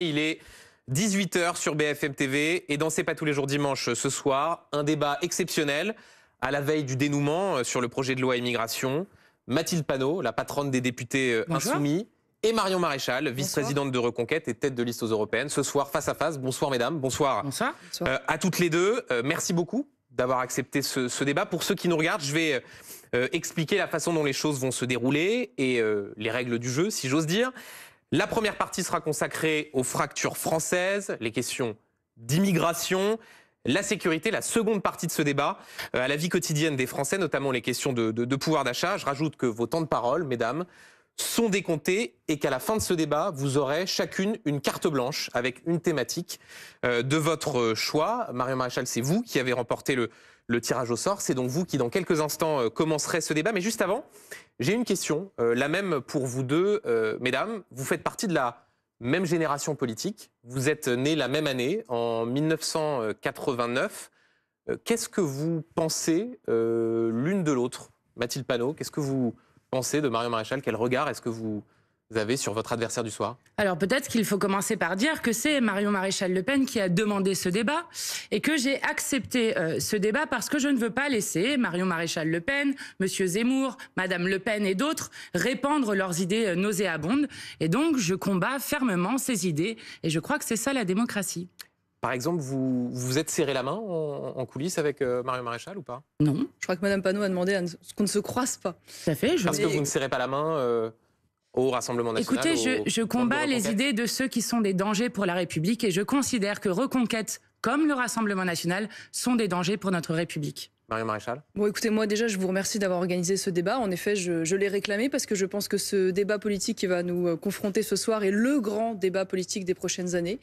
Il est 18h sur BFM TV et dans C'est pas tous les jours dimanche ce soir, un débat exceptionnel à la veille du dénouement euh, sur le projet de loi immigration. Mathilde Panot, la patronne des députés euh, insoumis, et Marion Maréchal, vice-présidente de Reconquête et tête de liste aux européennes, ce soir face à face. Bonsoir mesdames, bonsoir, euh, à toutes les deux. merci beaucoup d'avoir accepté ce, débat. Pour ceux qui nous regardent, je vais expliquer la façon dont les choses vont se dérouler et les règles du jeu, si j'ose dire. La première partie sera consacrée aux fractures françaises, les questions d'immigration, la sécurité, la seconde partie de ce débat, euh, à la vie quotidienne des Français, notamment les questions de, pouvoir d'achat. Je rajoute que vos temps de parole, mesdames, sont décomptés et qu'à la fin de ce débat, vous aurez chacune une carte blanche avec une thématique euh, de votre choix. Marion Maréchal, c'est vous qui avez remporté le, tirage au sort. C'est donc vous qui, dans quelques instants, euh, commencerez ce débat. Mais juste avant, j'ai une question, euh, la même pour vous deux, euh, mesdames. Vous faites partie de la même génération politique. Vous êtes nés la même année, en 1989. Euh, qu'est-ce que vous pensez l'une de l'autre Mathilde Panot, qu'est-ce que vous pensez de Marion Maréchal Quel regard est-ce que vous vous avez sur votre adversaire du soir Alors peut-être qu'il faut commencer par dire que c'est Marion Maréchal Le Pen qui a demandé ce débat et que j'ai accepté euh, ce débat parce que je ne veux pas laisser Marion Maréchal Le Pen, M. Zemmour, Madame Le Pen et d'autres répandre leurs idées euh, nauséabondes. Et donc je combats fermement ces idées et je crois que c'est ça la démocratie. Par exemple, vous vous êtes serré la main en, coulisses avec euh, Marion Maréchal ou pas Non. Je crois que Madame Panot a demandé qu'on ne se croise pas. Ça fait. Je... Parce que vous ne serrez pas la main au Rassemblement national. Écoutez, je, combats les idées de ceux qui sont des dangers pour la République et je considère que Reconquête, comme le Rassemblement national, sont des dangers pour notre République. marie Maréchal Bon, écoutez, moi déjà, je vous remercie d'avoir organisé ce débat. En effet, je, l'ai réclamé parce que je pense que ce débat politique qui va nous euh, confronter ce soir est le grand débat politique des prochaines années.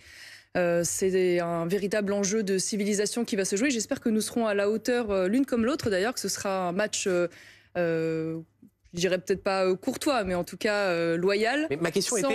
Euh, c'est un véritable enjeu de civilisation qui va se jouer. J'espère que nous serons à la hauteur, euh, l'une comme l'autre d'ailleurs, que ce sera un match je dirais peut-être pas euh, courtois, mais en tout cas euh, loyal. Mais ma question était,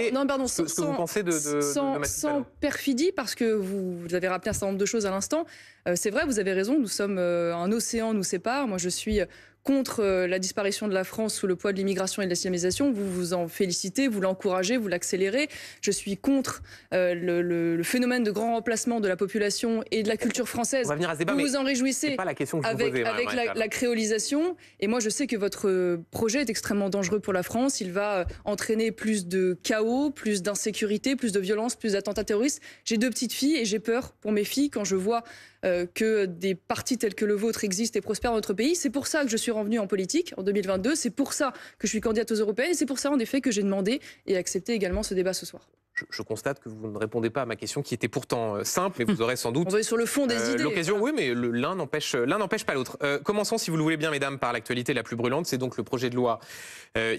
ce que vous pensez de, sans, perfidie, parce que vous, vous, avez rappelé un certain nombre de choses à l'instant. Euh, c'est vrai, vous avez raison, nous sommes euh, un océan nous sépare. Moi, je suis euh, contre la disparition de la France sous le poids de l'immigration et de l'islamisation. Vous vous en félicitez, vous l'encouragez, vous l'accélérez. Je suis contre le, phénomène de grand remplacement de la population et de la culture française. vous vous en réjouissez avec, la, créolisation. Et moi, je sais que votre projet est extrêmement dangereux pour la France. Il va entraîner plus de chaos, plus d'insécurité, plus de violence, plus d'attentats terroristes. J'ai deux petites filles et j'ai peur pour mes filles quand je vois euh, que des partis tels que le vôtre existent et prospèrent dans notre pays. C'est pour ça que je suis revenue en politique en 2022. C'est pour ça que je suis candidate aux européennes. Et c'est pour ça, en effet, que j'ai demandé et accepté également ce débat ce soir. Je, constate que vous ne répondez pas à ma question qui était pourtant euh, simple, mais vous aurez sans doute. On va sur le fond des euh, idées. L'occasion, oui, mais l'un n'empêche l'un n'empêche pas l'autre. commençons, si vous le voulez bien, mesdames, par l'actualité la plus brûlante. C'est donc le projet de loi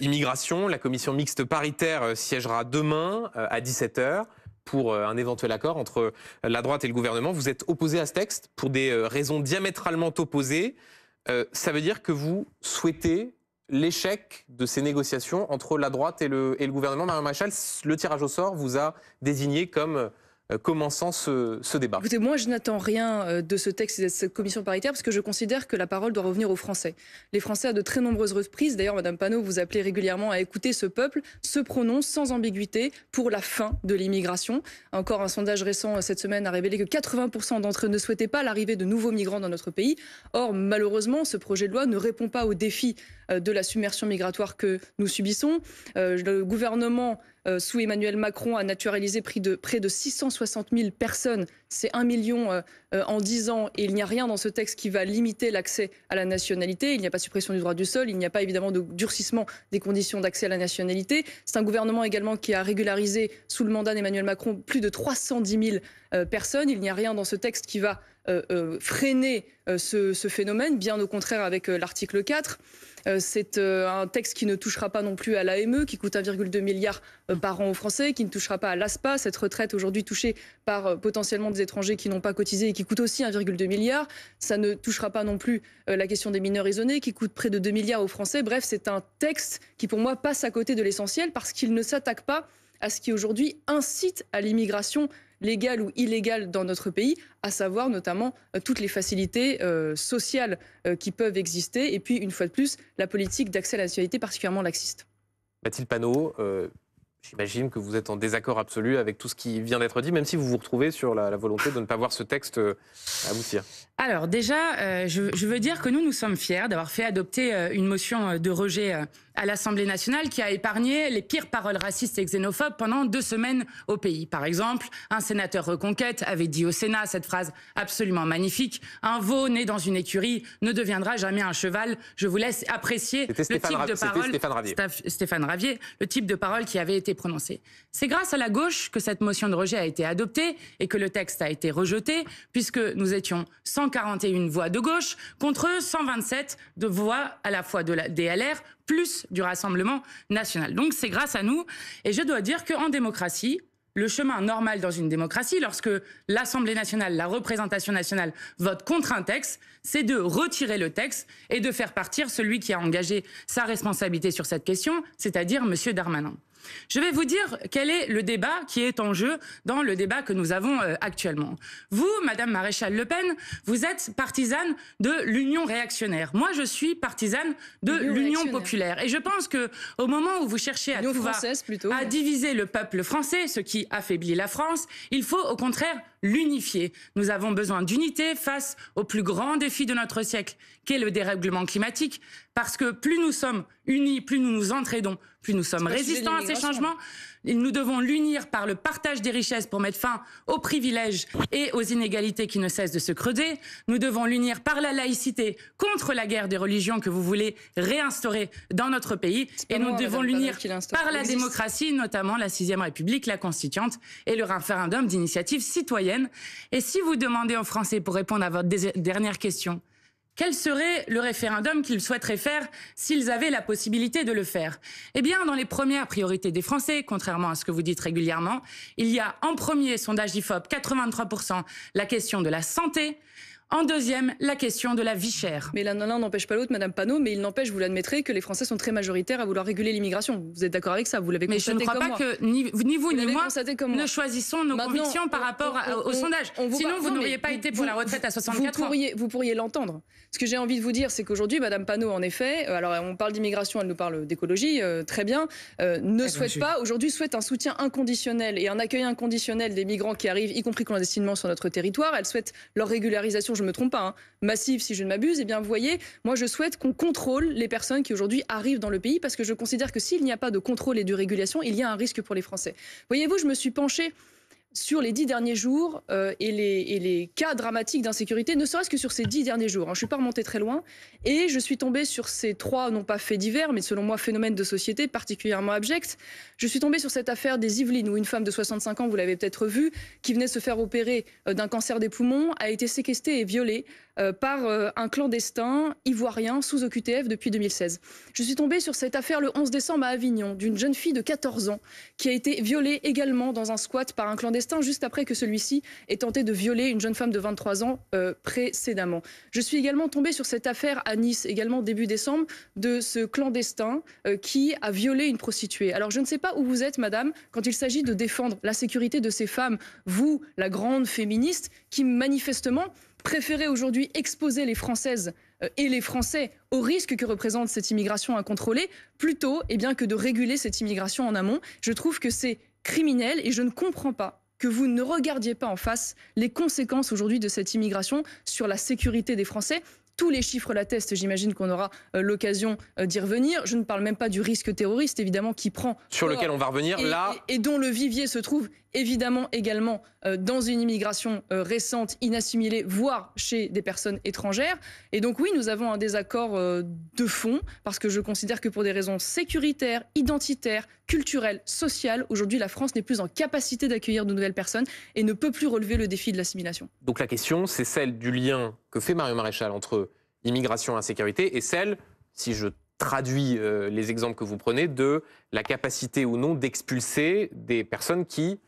immigration. La commission mixte paritaire siégera demain à 17 h pour euh, un éventuel accord entre euh, la droite et le gouvernement. Vous êtes opposé à ce texte pour des euh, raisons diamétralement opposées. ça veut dire que vous souhaitez l'échec de ces négociations entre la droite et le, le gouvernement. Marion Machal, le tirage au sort vous a désigné comme euh, commençant ce, débat. Écoutez, moi, je n'attends rien euh, de ce texte et de cette commission paritaire parce que je considère que la parole doit revenir aux Français. Les Français, à de très nombreuses reprises, d'ailleurs, Madame Panot, vous appelez régulièrement à écouter ce peuple, se prononce sans ambiguïté pour la fin de l'immigration. Encore un sondage récent euh, cette semaine a révélé que 80% d'entre eux ne souhaitaient pas l'arrivée de nouveaux migrants dans notre pays. Or, malheureusement, ce projet de loi ne répond pas aux défis euh, de la submersion migratoire que nous subissons. Euh, le gouvernement euh, sous Emmanuel Macron a naturalisé près de, près de 660 000 personnes c'est 1 million euh, euh, en 10 ans et il n'y a rien dans ce texte qui va limiter l'accès à la nationalité. Il n'y a pas suppression du droit du sol, il n'y a pas évidemment de durcissement des conditions d'accès à la nationalité. C'est un gouvernement également qui a régularisé sous le mandat d'Emmanuel Macron plus de 310 000 euh, personnes. Il n'y a rien dans ce texte qui va freiner ce, ce phénomène, bien au contraire avec l'article 4. C'est un texte qui ne touchera pas non plus à l'AME, qui coûte 1,2 milliard par an aux Français, qui ne touchera pas à l'ASPA, cette retraite aujourd'hui touchée par potentiellement des étrangers qui n'ont pas cotisé et qui coûtent aussi 1,2 milliard. Ça ne touchera pas non plus euh, la question des mineurs isolés qui coûtent près de 2 milliards aux Français. Bref, c'est un texte qui, pour moi, passe à côté de l'essentiel parce qu'il ne s'attaque pas à ce qui aujourd'hui incite à l'immigration légale ou illégale dans notre pays, à savoir notamment euh, toutes les facilités euh, sociales qui peuvent exister, et puis une fois de plus, la politique d'accès à la nationalité particulièrement laxiste. Mathilde Panot, J'imagine que vous êtes en désaccord absolu avec tout ce qui vient d'être dit, même si vous vous retrouvez sur la, volonté de ne pas voir ce texte euh, aboutir. Alors déjà, euh, je, veux dire que nous, nous sommes fiers d'avoir fait adopter euh, une motion de rejet à l'Assemblée nationale qui a épargné les pires paroles racistes et xénophobes pendant deux semaines au pays. Par exemple, un sénateur reconquête avait dit au Sénat cette phrase absolument magnifique Un veau né dans une écurie ne deviendra jamais un cheval. Je vous laisse apprécier le type de parole. Stéphane Ravier. Stéphane Ravier, le type de parole qui avait été c'est grâce à la gauche que cette motion de rejet a été adoptée et que le texte a été rejeté, puisque nous étions 141 voix de gauche contre 127 de voix à la fois de la DLR plus du Rassemblement national. Donc c'est grâce à nous. Et je dois dire qu'en démocratie, le chemin normal dans une démocratie, lorsque l'Assemblée nationale, la représentation nationale vote contre un texte, c'est de retirer le texte et de faire partir celui qui a engagé sa responsabilité sur cette question, c'est-à-dire M. Darmanin. Je vais vous dire quel est le débat qui est en jeu dans le débat que nous avons euh, actuellement. Vous, Madame Maréchal Le Pen, vous êtes partisane de l'union réactionnaire. Moi, je suis partisane de l'union populaire. Et je pense que au moment où vous cherchez à, diviser le peuple français, ce qui affaiblit la France, il faut au contraire l'unifier. Nous avons besoin d'unité face au plus grand défi de notre siècle, qu'est le dérèglement climatique, parce que plus nous sommes unis, plus nous nous entraidons, plus nous sommes résistants à ces changements. Nous devons l'unir par le partage des richesses pour mettre fin aux privilèges et aux inégalités qui ne cessent de se creuser. Nous devons l'unir par la laïcité contre la guerre des religions que vous voulez réinstaurer dans notre pays. Et nous devons l'unir par la démocratie, notamment la 6 République, la Constituante et le référendum d'initiative citoyenne. Et si vous demandez en Français, pour répondre à votre dernière question, quel serait le référendum qu'ils souhaiteraient faire s'ils avaient la possibilité de le faire Eh bien, dans les premières priorités des Français, contrairement à ce que vous dites régulièrement, il y a en premier sondage IFOP 83% la question de la santé, en deuxième, la question de la vie chère. Mais l'un n'empêche pas l'autre, Madame Panot, mais il n'empêche, vous l'admettrez, que les Français sont très majoritaires à vouloir réguler l'immigration. Vous êtes d'accord avec ça Vous l'avez constaté Mais je ne crois pas que ni, vous, ni moi ne choisissons nos Maintenant, convictions par rapport au sondage. Sinon, vous n'auriez pas été pour la retraite à 64 vous pourriez, ans. Vous pourriez l'entendre. Ce que j'ai envie de vous dire, c'est qu'aujourd'hui, Madame Panot, en effet, euh, alors on parle d'immigration, elle nous parle d'écologie, euh, très bien, euh, ne eh ben, souhaite pas, aujourd'hui souhaite un soutien inconditionnel et un accueil inconditionnel des migrants qui arrivent, y compris clandestinement sur notre territoire. Elle souhaite leur régularisation je ne me trompe pas, hein. massive si je ne m'abuse, Et eh bien vous voyez, moi je souhaite qu'on contrôle les personnes qui aujourd'hui arrivent dans le pays parce que je considère que s'il n'y a pas de contrôle et de régulation, il y a un risque pour les Français. Voyez-vous, je me suis penchée sur les dix derniers jours euh, et, les, cas dramatiques d'insécurité, ne serait-ce que sur ces dix derniers jours. Hein. je ne suis pas remontée très loin. Et je suis tombée sur ces trois, non pas faits divers, mais selon moi phénomènes de société particulièrement abjects. Je suis tombée sur cette affaire des Yvelines, où une femme de 65 ans, vous l'avez peut-être vue, qui venait se faire opérer euh, d'un cancer des poumons, a été séquestrée et violée. Euh, par euh, un clandestin ivoirien sous OQTF depuis 2016. Je suis tombée sur cette affaire le 11 décembre à Avignon d'une jeune fille de 14 ans qui a été violée également dans un squat par un clandestin juste après que celui-ci ait tenté de violer une jeune femme de 23 ans euh, précédemment. Je suis également tombée sur cette affaire à Nice, également début décembre, de ce clandestin qui a violé une prostituée. Alors je ne sais pas où vous êtes, madame, quand il s'agit de défendre la sécurité de ces femmes, vous, la grande féministe, qui manifestement préférez aujourd'hui exposer les Françaises euh, et les Français au risque que représente cette immigration incontrôlée plutôt eh bien, que de réguler cette immigration en amont. Je trouve que c'est criminel et je ne comprends pas que vous ne regardiez pas en face les conséquences aujourd'hui de cette immigration sur la sécurité des Français tous les chiffres l'attestent, j'imagine qu'on aura euh, l'occasion euh, d'y revenir. Je ne parle même pas du risque terroriste, évidemment, qui prend. Sur lequel on va revenir là. et, dont le vivier se trouve évidemment également euh, dans une immigration récente, inassimilée, voire chez des personnes étrangères. Et donc, oui, nous avons un désaccord de fond, parce que je considère que pour des raisons sécuritaires, identitaires, culturelles, sociales, aujourd'hui, la France n'est plus en capacité d'accueillir de nouvelles personnes et ne peut plus relever le défi de l'assimilation. Donc, la question, c'est celle du lien que fait Mario Maréchal entre immigration et insécurité et celle, si je traduis euh, les exemples que vous prenez, de la capacité ou non d'expulser des personnes qui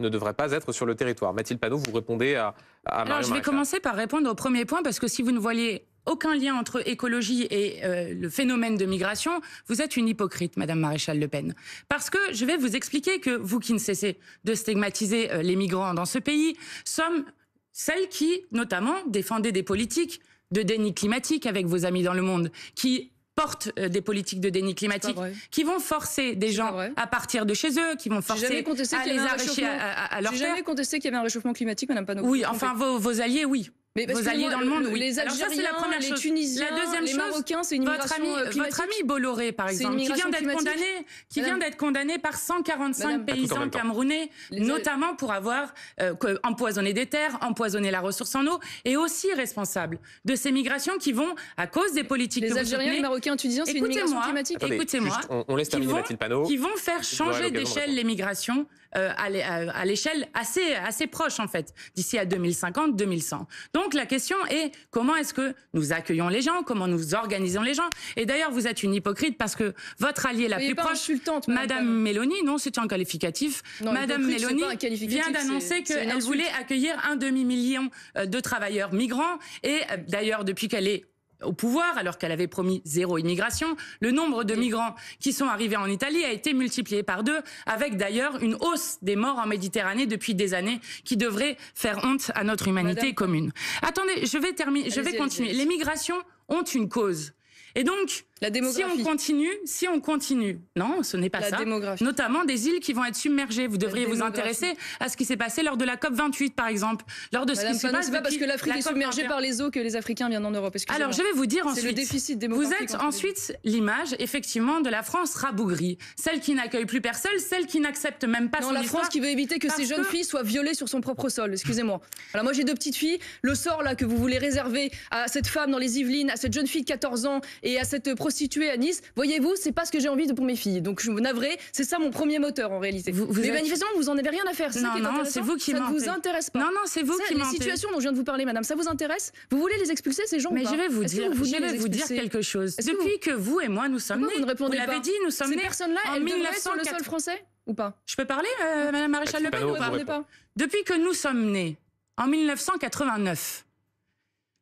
ne devraient pas être sur le territoire. Mathilde Panot, vous répondez à, à Alors, je vais commencer par répondre au premier point, parce que si vous ne voyez aucun lien entre écologie et euh, le phénomène de migration, vous êtes une hypocrite, Madame Maréchal Le Pen. Parce que je vais vous expliquer que vous qui ne cessez de stigmatiser euh, les migrants dans ce pays, sommes celles qui, notamment, défendaient des politiques de déni climatique avec vos amis dans le monde, qui portent euh, des politiques de déni climatique, qui vont forcer des gens à partir de chez eux, qui vont forcer à les arracher à, leur J'ai jamais contesté qu'il y avait un réchauffement climatique, Madame Panot. Oui, enfin, vos alliés, oui mais vous dans le monde, oui. Les Algériens, les Tunisiens, les Marocains, c'est une immigration votre ami, Votre ami Bolloré, par exemple, qui vient d'être condamné, par 145 paysans camerounais, notamment pour avoir euh, empoisonné des terres, empoisonné la ressource en eau, et aussi responsable de ces migrations qui vont à cause des politiques. Les Algériens, les Marocains, les Tunisiens, c'est une migration climatique. Écoutez-moi, on, laisse terminer Mathilde Panot. Qui vont faire changer d'échelle les migrations euh, à l'échelle assez, assez proche, en fait, d'ici à 2050, 2100. Donc la question est comment est-ce que nous accueillons les gens, comment nous organisons les gens. Et d'ailleurs, vous êtes une hypocrite parce que votre alliée la plus proche, Madame Mélanie, non, c'est un qualificatif. Madame Mélanie vient d'annoncer qu'elle voulait accueillir un demi-million euh, de travailleurs migrants. Et euh, d'ailleurs, depuis qu'elle est au pouvoir, alors qu'elle avait promis zéro immigration, le nombre de migrants qui sont arrivés en Italie a été multiplié par deux, avec d'ailleurs une hausse des morts en Méditerranée depuis des années qui devrait faire honte à notre humanité commune. Attendez, je vais terminer, je vais continuer. Les migrations ont une cause. Et donc, la démographie. Si on continue, si on continue, non, ce n'est pas la ça. Démographie. Notamment des îles qui vont être submergées. Vous devriez vous intéresser à ce qui s'est passé lors de la COP 28, par exemple, lors de ce qui pas parce que l'Afrique est submergée par les eaux que les Africains viennent en Europe. Alors je vais vous dire ensuite. Le déficit démographique vous êtes ensuite l'image, effectivement, de la France rabougrie, celle qui n'accueille plus personne, celle qui n'accepte même pas. Non, la France qui veut éviter que ces jeunes filles soient violées sur son propre sol. Excusez-moi. Alors moi j'ai deux petites filles. Le sort là que vous voulez réserver à cette femme dans les Yvelines, à cette jeune fille de 14 ans et à cette prostituée situé à Nice. Voyez-vous, c'est pas ce que j'ai envie de pour mes filles. Donc je me navrée, c'est ça mon premier moteur en réalité. Mais manifestement, vous en avez rien à faire. non, non, c'est vous qui Ça ne vous intéresse pas. Non, non, c'est vous qui qui Les La situation dont je viens de vous parler, madame, ça vous intéresse Vous voulez les expulser ces gens Mais je vais vous dire, vous je vais vous dire quelque chose. Depuis que vous et moi nous sommes nés, vous l'avez dit, nous sommes nés. Ces personnes-là, elles sur le sol français ou pas Je peux parler, euh, Madame Maréchal Le Pen, ou pas Depuis que nous sommes nés, en 1989,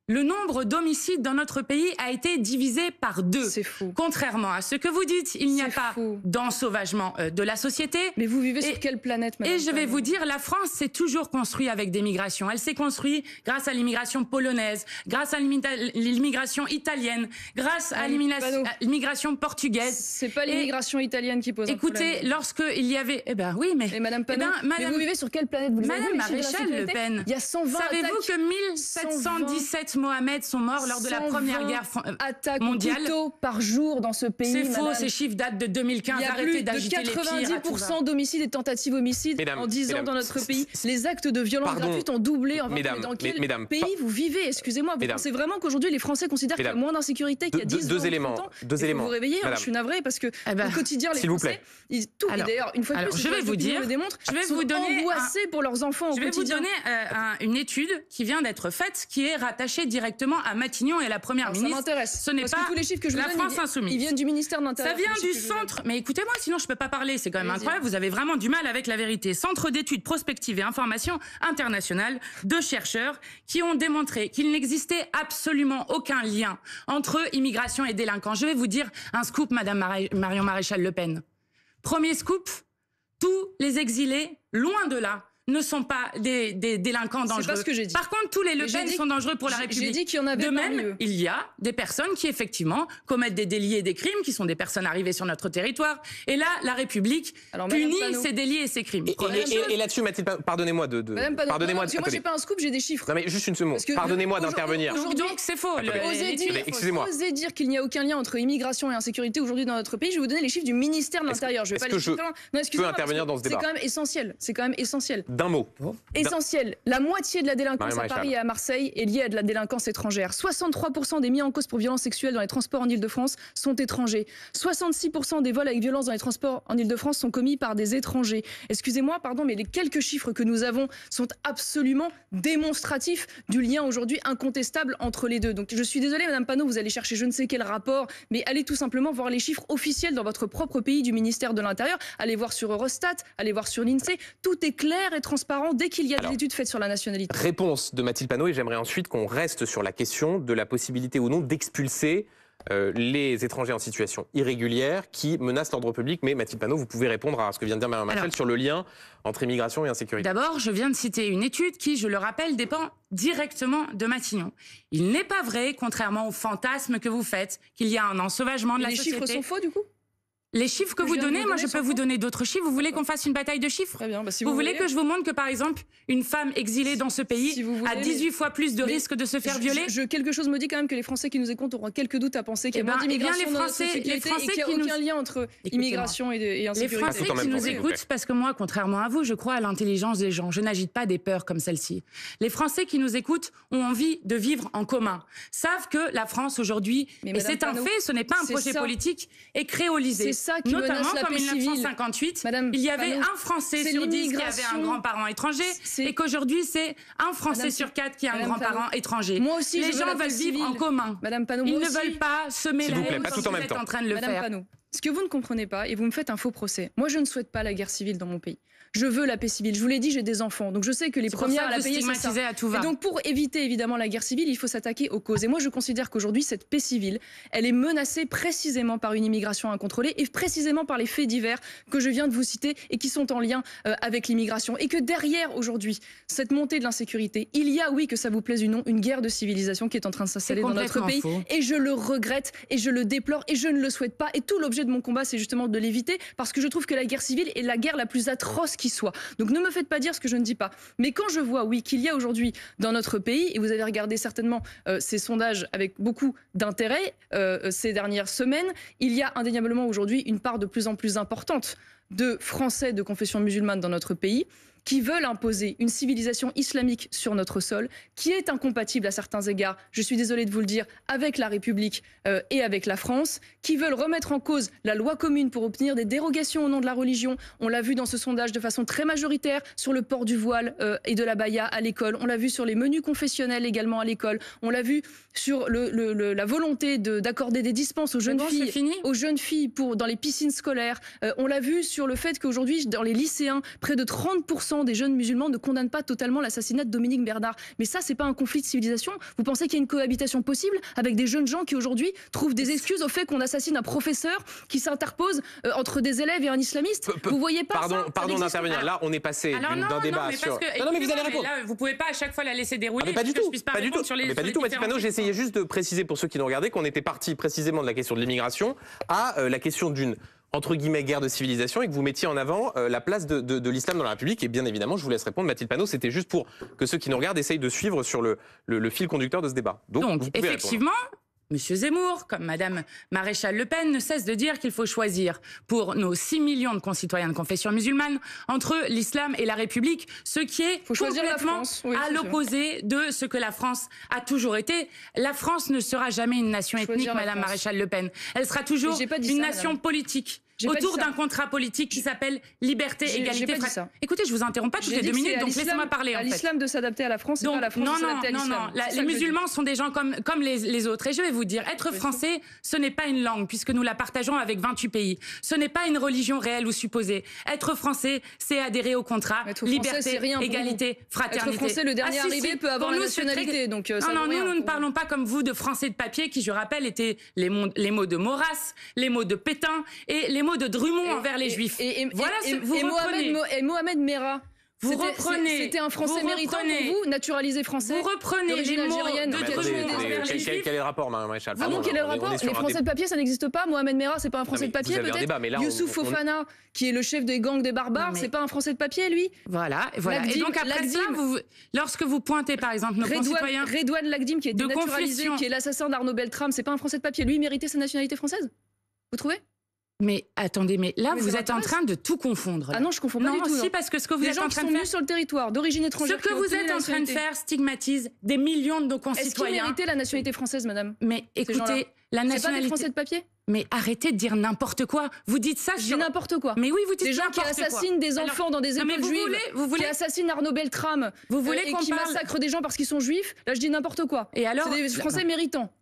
le nombre d'homicides dans notre pays a été divisé par deux. C'est fou. Contrairement à ce que vous dites, il n'y a pas d'ensauvagement euh, de la société. Mais vous vivez sur quelle planète, Madame Et je vais vous dire, la France s'est toujours construite avec des migrations. Elle s'est construite grâce à l'immigration polonaise, grâce à l'immigration italienne, grâce à l'immigration portugaise. C'est pas l'immigration italienne qui pose écoutez, problème. Écoutez, lorsque il y avait, eh ben oui, mais. Et Madame eh ben, vous vivez sur quelle planète vous Madame Maréchal Le Pen, il y a 120 Savez-vous que 1717 Mohamed sont morts lors de la Première Guerre euh, mondiale. par jour dans ce pays. C'est faux, ces chiffres datent de 2015. Arrêtez d'agiter les 90% d'homicides et tentatives homicides en 10 ans dans notre pays. Les actes de violence gratuite ont doublé en 20 ans. Dans quel pays vous vivez Excusez-moi, vous pensez vraiment qu'aujourd'hui les Français considèrent qu'il y a moins d'insécurité qu'il y a 10 deux éléments, deux éléments. Vous réveillez, hein, je suis navré parce que eh ben, au quotidien les Français, ils tout. D'ailleurs, une fois de plus, je vais vous dire, je vais vous donner angoissés pour leurs enfants au quotidien. Je vais vous donner euh, une étude qui vient d'être faite, qui est rattachée directement à Matignon et à la première ministre. Ça m'intéresse. Ce n'est pas que tous les chiffres que je vous la donne, France insoumise. viennent du ministère de l'Intérieur. Ça vient du centre. Mais écoutez-moi, sinon je ne peux pas parler. C'est quand même incroyable. Vous avez vraiment du mal avec la vérité. Centre d'études prospectives et informations internationales de chercheurs qui ont démontré qu'il n'existait absolument aucun lien entre immigration et délinquants. Je vais vous dire un scoop, Madame Marion Maréchal Le Pen. Premier scoop, tous les exilés, loin de là, ne sont pas des, délinquants dangereux. C'est pas ce que j'ai dit. Par contre, tous les Le Pen sont dangereux pour la République. Dit qu'il y en avait de même, il y a des personnes qui effectivement commettent des délits et des crimes, qui sont des personnes arrivées sur notre territoire. Et là, la République punit ces délits et ces crimes. Et, là-dessus, Mathilde, pardonnez-moi de, de pardonnez-moi. Parce que moi, j'ai pas un scoop, j'ai des chiffres. Non, mais juste une seconde. Pardonnez-moi d'intervenir. Donc c'est faux. Ah, bah, Osez eh, eh, dire, qu'il n'y a aucun lien entre immigration et insécurité aujourd'hui dans notre pays. Je vais vous donner les chiffres du ministère de l'Intérieur. Je vais pas les. Non, excusez-moi. intervenir dans ce débat. C'est quand même essentiel. C'est quand même essentiel d'un mot. Essentiel, la moitié de la délinquance à Paris et à Marseille est liée à de la délinquance étrangère. 63% des mis en cause pour violence sexuelle dans les transports en Ile-de-France sont étrangers. 66% des vols avec violence dans les transports en Ile-de-France sont commis par des étrangers. Excusez-moi, pardon, mais les quelques chiffres que nous avons sont absolument démonstratifs du lien aujourd'hui incontestable entre les deux. Donc je suis désolée, Madame Panot, vous allez chercher je ne sais quel rapport, mais allez tout simplement voir les chiffres officiels dans votre propre pays du ministère de l'Intérieur. Allez voir sur Eurostat, allez voir sur l'INSEE. Tout est clair et transparent dès qu'il y a des études faites sur la nationalité. Réponse de Mathilde Panot, et j'aimerais ensuite qu'on reste sur la question de la possibilité ou non d'expulser euh, les étrangers en situation irrégulière qui menacent l'ordre public. Mais Mathilde Panot, vous pouvez répondre à ce que vient de dire Mme Marcel sur le lien entre immigration et insécurité. D'abord, je viens de citer une étude qui, je le rappelle, dépend directement de Matignon. Il n'est pas vrai, contrairement au fantasme que vous faites, qu'il y a un ensauvagement de la société. Les chiffres sont faux, du coup les chiffres que, vous donnez, moi je peux vous donner d'autres chiffres. Vous voulez qu'on fasse une bataille de chiffres bah, vous, voulez, que je vous montre que par exemple une femme exilée dans ce pays a 18 fois plus de risques de se faire violer je, Quelque chose me dit quand même que les Français qui nous écoutent auront quelques doutes à penser qu'il y a eh ben, eh d'immigration dans notre les Français et qu'il n'y a qui aucun lien entre immigration et, Les Français qui nous écoutent, parce que moi, contrairement à vous, je crois à l'intelligence des gens. Je n'agite pas des peurs comme celle-ci. Les Français qui nous écoutent ont envie de vivre en commun, savent que la France aujourd'hui, et c'est un fait, ce n'est pas un projet politique, est créolisée ça Notamment menace 1958, il y avait un Français sur dix qui avait un grand-parent étranger et qu'aujourd'hui c'est un Français sur quatre qui a un grand-parent étranger. Moi aussi, les gens veulent vivre en commun. Ils ne veulent pas semer la haine en en train de le faire. Ce que vous ne comprenez pas, et vous me faites un faux procès, moi je ne souhaite pas la guerre civile dans mon pays je veux la paix civile. Je vous l'ai dit, j'ai des enfants. Donc je sais que les premières à la payer, c'est ça. À tout donc pour éviter évidemment la guerre civile, il faut s'attaquer aux causes. Et moi, je considère qu'aujourd'hui, cette paix civile, elle est menacée précisément par une immigration incontrôlée et précisément par les faits divers que je viens de vous citer et qui sont en lien euh, avec l'immigration. Et que derrière, aujourd'hui, cette montée de l'insécurité, il y a, oui, que ça vous plaise ou non, une guerre de civilisation qui est en train de s'installer dans notre pays. Et je le regrette et je le déplore et je ne le souhaite pas. Et tout l'objet de mon combat, c'est justement de l'éviter parce que je trouve que la guerre civile est la guerre la plus atroce qui donc ne me faites pas dire ce que je ne dis pas. Mais quand je vois, oui, qu'il y a aujourd'hui dans notre pays, et vous avez regardé certainement euh, ces sondages avec beaucoup d'intérêt euh, ces dernières semaines, il y a indéniablement aujourd'hui une part de plus en plus importante de Français de confession musulmane dans notre pays qui veulent imposer une civilisation islamique sur notre sol, qui est incompatible à certains égards, je suis désolé de vous le dire, avec la République euh, et avec la France, qui veulent remettre en cause la loi commune pour obtenir des dérogations au nom de la religion. On l'a vu dans ce sondage de façon très majoritaire sur le port du voile euh, et de la baya à l'école. On l'a vu sur les menus confessionnels également à l'école. On l'a vu sur le, la volonté d'accorder des dispenses aux jeunes filles, aux jeunes filles pour dans les piscines scolaires. Euh, on l'a vu sur le fait qu'aujourd'hui dans les lycéens, près de 30 des jeunes musulmans ne condamnent pas totalement l'assassinat de Dominique Bernard. Mais ça, c'est pas un conflit de civilisation. Vous pensez qu'il y a une cohabitation possible avec des jeunes gens qui aujourd'hui trouvent des excuses au fait qu'on assassine un professeur qui s'interpose euh, entre des élèves et un islamiste Vous voyez pas Pardon, pardon d'intervenir. Là, on est passé d'un débat sur. non, mais vous allez répondre. vous pouvez pas à chaque fois la laisser ah, dérouler. pas du tout. Pas, du tout. Sur les, mais pas du tout, J'essayais juste de préciser pour ceux qui nous regardé qu'on était parti précisément de la question de l'immigration à euh, la question d'une entre guillemets guerre de civilisation et que vous mettiez en avant euh, la place de, l'islam dans la République. Et bien évidemment, je vous laisse répondre, Mathilde Panot, c'était juste pour que ceux qui nous regardent essayent de suivre sur le, le, fil conducteur de ce débat. Donc, effectivement, Monsieur Zemmour, comme Madame Maréchal Le Pen, ne cesse de dire qu'il faut choisir pour nos 6 millions de concitoyens de confession musulmane entre l'islam et la République, ce qui est complètement à l'opposé de ce que la France a toujours été. La France ne sera jamais une nation ethnique, Madame Maréchal Le Pen. Elle sera toujours une nation politique autour d'un contrat politique qui s'appelle liberté, égalité, fraternité. Écoutez, je vous interromps pas toutes les deux minutes, donc laissez-moi parler. À l'islam de s'adapter à la France, donc, pas à la France non, de Non, non, les musulmans sont des gens comme, comme les, autres. Et je vais vous dire, être français, ce n'est pas une langue, puisque nous la partageons avec 28 pays. Ce n'est pas une religion réelle ou supposée. Être français, c'est adhérer au contrat liberté, égalité, fraternité. Être français, le dernier ah, arrivé peut avoir la nationalité. Donc, euh, non, non, nous, nous ne parlons pas comme vous de français de papier, qui, je rappelle, étaient les, mots de Maurras, les mots de Pétain et les mots de Drummond envers les Juifs. Et, voilà vous reprenez. Mohamed, Mera Vous reprenez. C'était un Français méritant pour vous, naturalisé français. Vous reprenez les mots de, Quel, quel est le rapport, Mme Maréchal le rapport Les Français de papier, ça n'existe pas. Mohamed Mera c'est pas un Français de papier, peut-être. Youssouf Fofana, qui est le chef des gangs des barbares, c'est pas un Français de papier, lui. Voilà, voilà. et donc après ça, lorsque vous pointez, par exemple, nos concitoyens, Redouane Lagdim, qui est naturalisé, qui est l'assassin d'Arnaud Beltrame, c'est pas un Français de papier. Lui, il méritait sa nationalité française. Vous trouvez mais attendez, mais là, vous êtes en train de tout confondre. Ah non, je ne confonds pas non, du tout. Non, si, parce que ce que vous êtes en train qui sont sur le territoire, d'origine étrangère. Ce que vous êtes en train de faire stigmatise des millions de nos concitoyens. Est-ce qu'ils la nationalité française, madame Mais écoutez, la nationalité... française de papier mais arrêtez de dire n'importe quoi. Vous dites ça. Sur... n'importe quoi. Mais oui, vous dites quoi. des gens qui assassinent des enfants dans des écoles vous juives. Voulez, vous voulez qui assassinent Arnaud Beltrame. Vous voulez euh, et qui massacrent des gens parce qu'ils sont juifs. Là, je dis n'importe quoi. Et alors, c'est des Français méritants.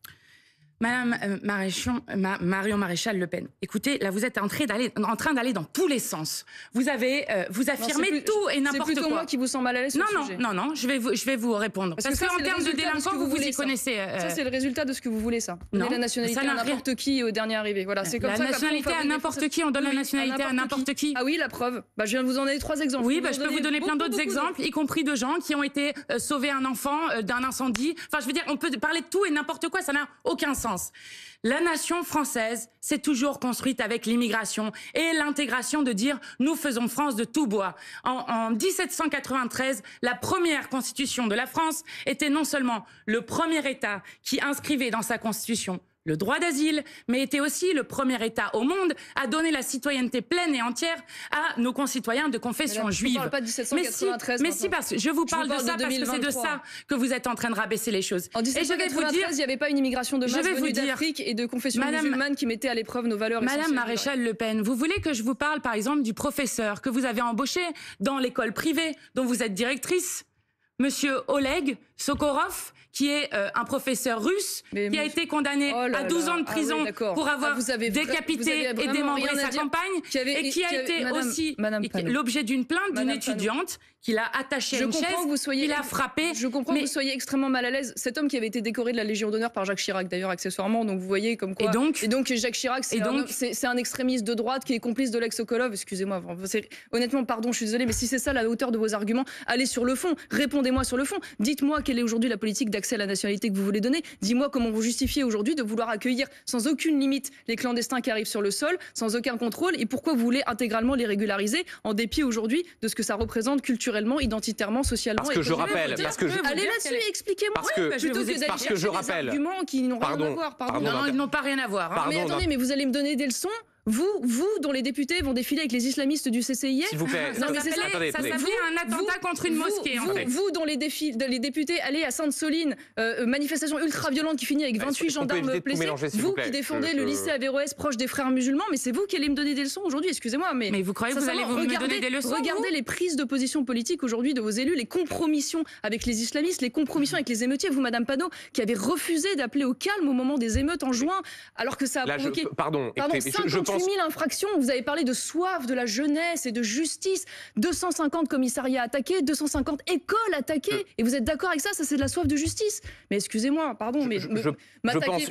Madame euh, Marion Maréchal Le Pen, écoutez, là vous êtes en train d'aller en train d'aller dans tous les sens. Vous avez euh, vous affirmez tout et n'importe quoi. C'est plutôt moi qui vous sens mal à l'aise sur non, non, sujet. Non non je vais vous je vais vous répondre parce, qu'en en termes de délinquants, vous, vous y connaissez. Euh, ça c'est le résultat de ce que vous voulez ça. On la nationalité à n'importe qui au dernier arrivé. Voilà, la nationalité à n'importe qui, on donne la nationalité à n'importe qui. Ah oui, la preuve. Bah je viens de vous en donner trois exemples. Oui, bah, je peux vous donner plein d'autres exemples, y compris de gens qui ont été sauvés un enfant d'un incendie. Enfin, je veux dire, on peut parler de tout et n'importe quoi, ça n'a aucun sens. La nation française s'est toujours construite avec l'immigration et l'intégration de dire nous faisons France de tout bois. en, 1793, la première constitution de la France était non seulement le premier État qui inscrivait dans sa constitution le droit d'asile, mais était aussi le premier État au monde à donner la citoyenneté pleine et entière à nos concitoyens de confession mais juive. pas de mais si, je vous parle, de, ça parce que c'est de ça que vous êtes en train de rabaisser les choses. En 1793, il n'y avait pas une immigration de masse d'Afrique et de confession Madame, musulmane qui mettait à l'épreuve nos valeurs. Madame Maréchal Le Pen, vous voulez que je vous parle par exemple du professeur que vous avez embauché dans l'école privée dont vous êtes directrice Monsieur Oleg, Sokorov, qui est euh, un professeur russe, qui a été condamné oh à 12 ans de ah prison pour ah, avoir décapité et démembré sa campagne, et qui a, été aussi l'objet d'une plainte d'une étudiante qu'il a attaché à une chaise, vous frappé. Je comprends que vous soyez extrêmement mal à l'aise. Cet homme qui avait été décoré de la Légion d'honneur par Jacques Chirac, d'ailleurs, accessoirement, donc vous voyez comme quoi. Et donc, et donc Jacques Chirac, c'est un, un, extrémiste de droite qui est complice de l'ex-Sokolov. Excusez-moi, honnêtement, pardon, je suis désolée, mais si c'est ça la hauteur de vos arguments, allez sur le fond, répondez-moi sur le fond. Dites-moi quelle est aujourd'hui la politique d'accès à la nationalité que vous voulez donner. Dis-moi comment vous justifiez aujourd'hui de vouloir accueillir sans aucune limite les clandestins qui arrivent sur le sol, sans aucun contrôle, et pourquoi vous voulez intégralement les régulariser en dépit aujourd'hui de ce que ça représente culturellement, identitairement, socialement. Parce que je rappelle, parce que je... allez là-dessus, expliquez-moi. Parce que, oui, bah, vous que parce que je rappelle, des arguments qui n'ont rien à voir. Pardon, non, ils n'ont pas rien à voir. Hein. mais attendez, mais vous allez me donner des leçons vous, vous, dont les députés vont défiler avec les islamistes du CCI, vous plaît, non, ça s'appelait un attentat contre une mosquée. Vous, en vous dont les, les députés allaient à Sainte-Soline, euh, euh, manifestation ultra-violente qui finit avec 28 gendarmes blessés. vous qui défendez le lycée Averroès proche des frères musulmans, mais c'est vous qui allez me donner des leçons aujourd'hui, excusez-moi. Mais, vous croyez que vous allez vous me donner des leçons Regardez les prises de position politique aujourd'hui de vos élus, les compromissions avec les islamistes, les compromissions avec les émeutiers. Vous, Madame Panot, qui avez refusé d'appeler au calme au moment des émeutes en juin, alors que ça a provoqué... pardon, pardon infractions. Vous avez parlé de soif de la jeunesse et de justice. 250 commissariats attaqués, 250 écoles attaquées. Et vous êtes d'accord avec ça Ça, c'est de la soif de justice. Mais excusez-moi, pardon, mais je, m'attaquez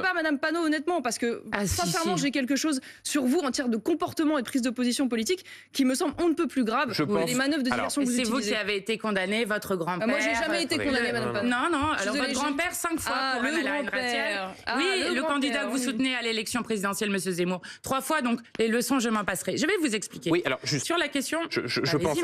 pas, Madame Panot, honnêtement, parce que ah, sincèrement, j'ai quelque chose sur vous en termes de comportement et de prise de position politique qui me semble on ne peut plus grave. Je Les manœuvres de diversion que vous C'est vous qui avez été condamné, votre grand-père. Moi, ah, moi, j'ai jamais été condamné, Madame Panot. Non, non. Alors, votre grand-père, cinq fois ah, pour le grand-père. Ah, oui, le candidat que vous soutenez à l'élection présidentielle, Monsieur Zemmour, trois fois. Donc, les leçons, je m'en passerai. Je vais vous expliquer. Oui, alors, juste, Sur la question. Je, pense,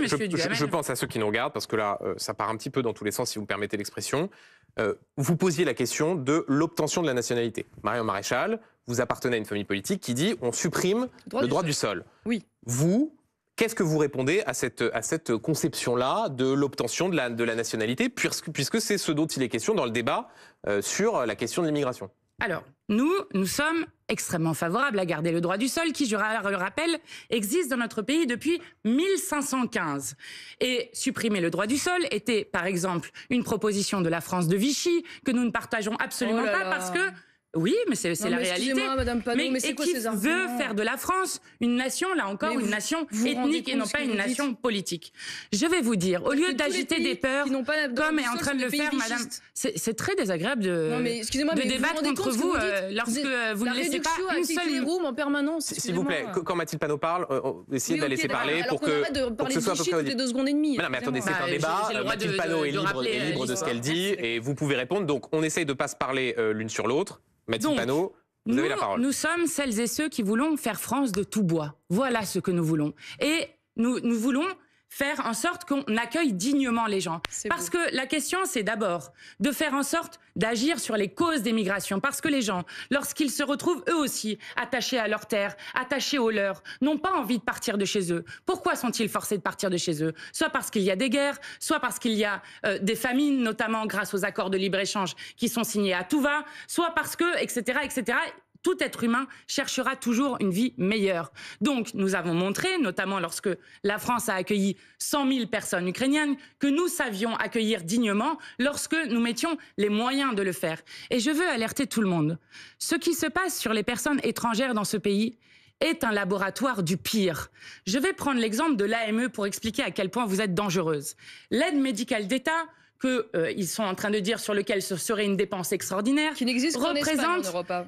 je, pense à ceux qui nous regardent, parce que là, euh, ça part un petit peu dans tous les sens, si vous permettez l'expression. Euh, vous posiez la question de l'obtention de la nationalité. Marion Maréchal, vous appartenez à une famille politique qui dit on supprime le droit, du, sol. Oui. Vous, Qu'est-ce que vous répondez à cette, à cette conception-là de l'obtention de la, de la nationalité, puisque, puisque c'est ce dont il est question dans le débat euh, sur la question de l'immigration alors, nous, nous sommes extrêmement favorables à garder le droit du sol qui, je le rappelle, existe dans notre pays depuis 1515. Et supprimer le droit du sol était, par exemple, une proposition de la France de Vichy que nous ne partageons absolument oh pas parce que oui, mais c'est la réalité. Madame mais, qui veut faire de la France une nation, là encore, une nation ethnique et non pas une nation politique Je vais vous dire, au lieu d'agiter des peurs, pas comme est en train de le faire, Madame, c'est très désagréable de, de débattre vous contre vous, euh, lorsque vous ne laissez pas une seule room en permanence. S'il vous plaît, quand Mathilde Panot parle, euh, essayez bah, de la laisser parler pour que ce soit deux secondes et demie. Non, mais attendez, c'est un débat. Bah, Mathilde Panot est libre de ce qu'elle dit et vous pouvez répondre. Donc, on essaye de pas se parler l'une sur l'autre. Mathilde panneau nous, Nous sommes celles et ceux qui voulons faire France de tout bois. Voilà ce que nous voulons. Et nous, nous voulons faire en sorte qu'on accueille dignement les gens. Parce que la question, c'est d'abord de faire en sorte d'agir sur les causes des migrations. Parce que les gens, lorsqu'ils se retrouvent eux aussi attachés à leur terre, attachés aux leurs, n'ont pas envie de partir de chez eux. Pourquoi sont-ils forcés de partir de chez eux Soit parce qu'il y a des guerres, soit parce qu'il y a euh, des famines, notamment grâce aux accords de libre-échange qui sont signés à tout va, soit parce que, etc., etc., tout être humain cherchera toujours une vie meilleure. Donc, nous avons montré, notamment lorsque la France a accueilli 100 000 personnes ukrainiennes, que nous savions accueillir dignement lorsque nous mettions les moyens de le faire. Et je veux alerter tout le monde. Ce qui se passe sur les personnes étrangères dans ce pays est un laboratoire du pire. Je vais prendre l'exemple de l'AME pour expliquer à quel point vous êtes dangereuse. L'aide médicale d'État qu'ils euh, sont en train de dire sur lequel ce serait une dépense extraordinaire, qui représente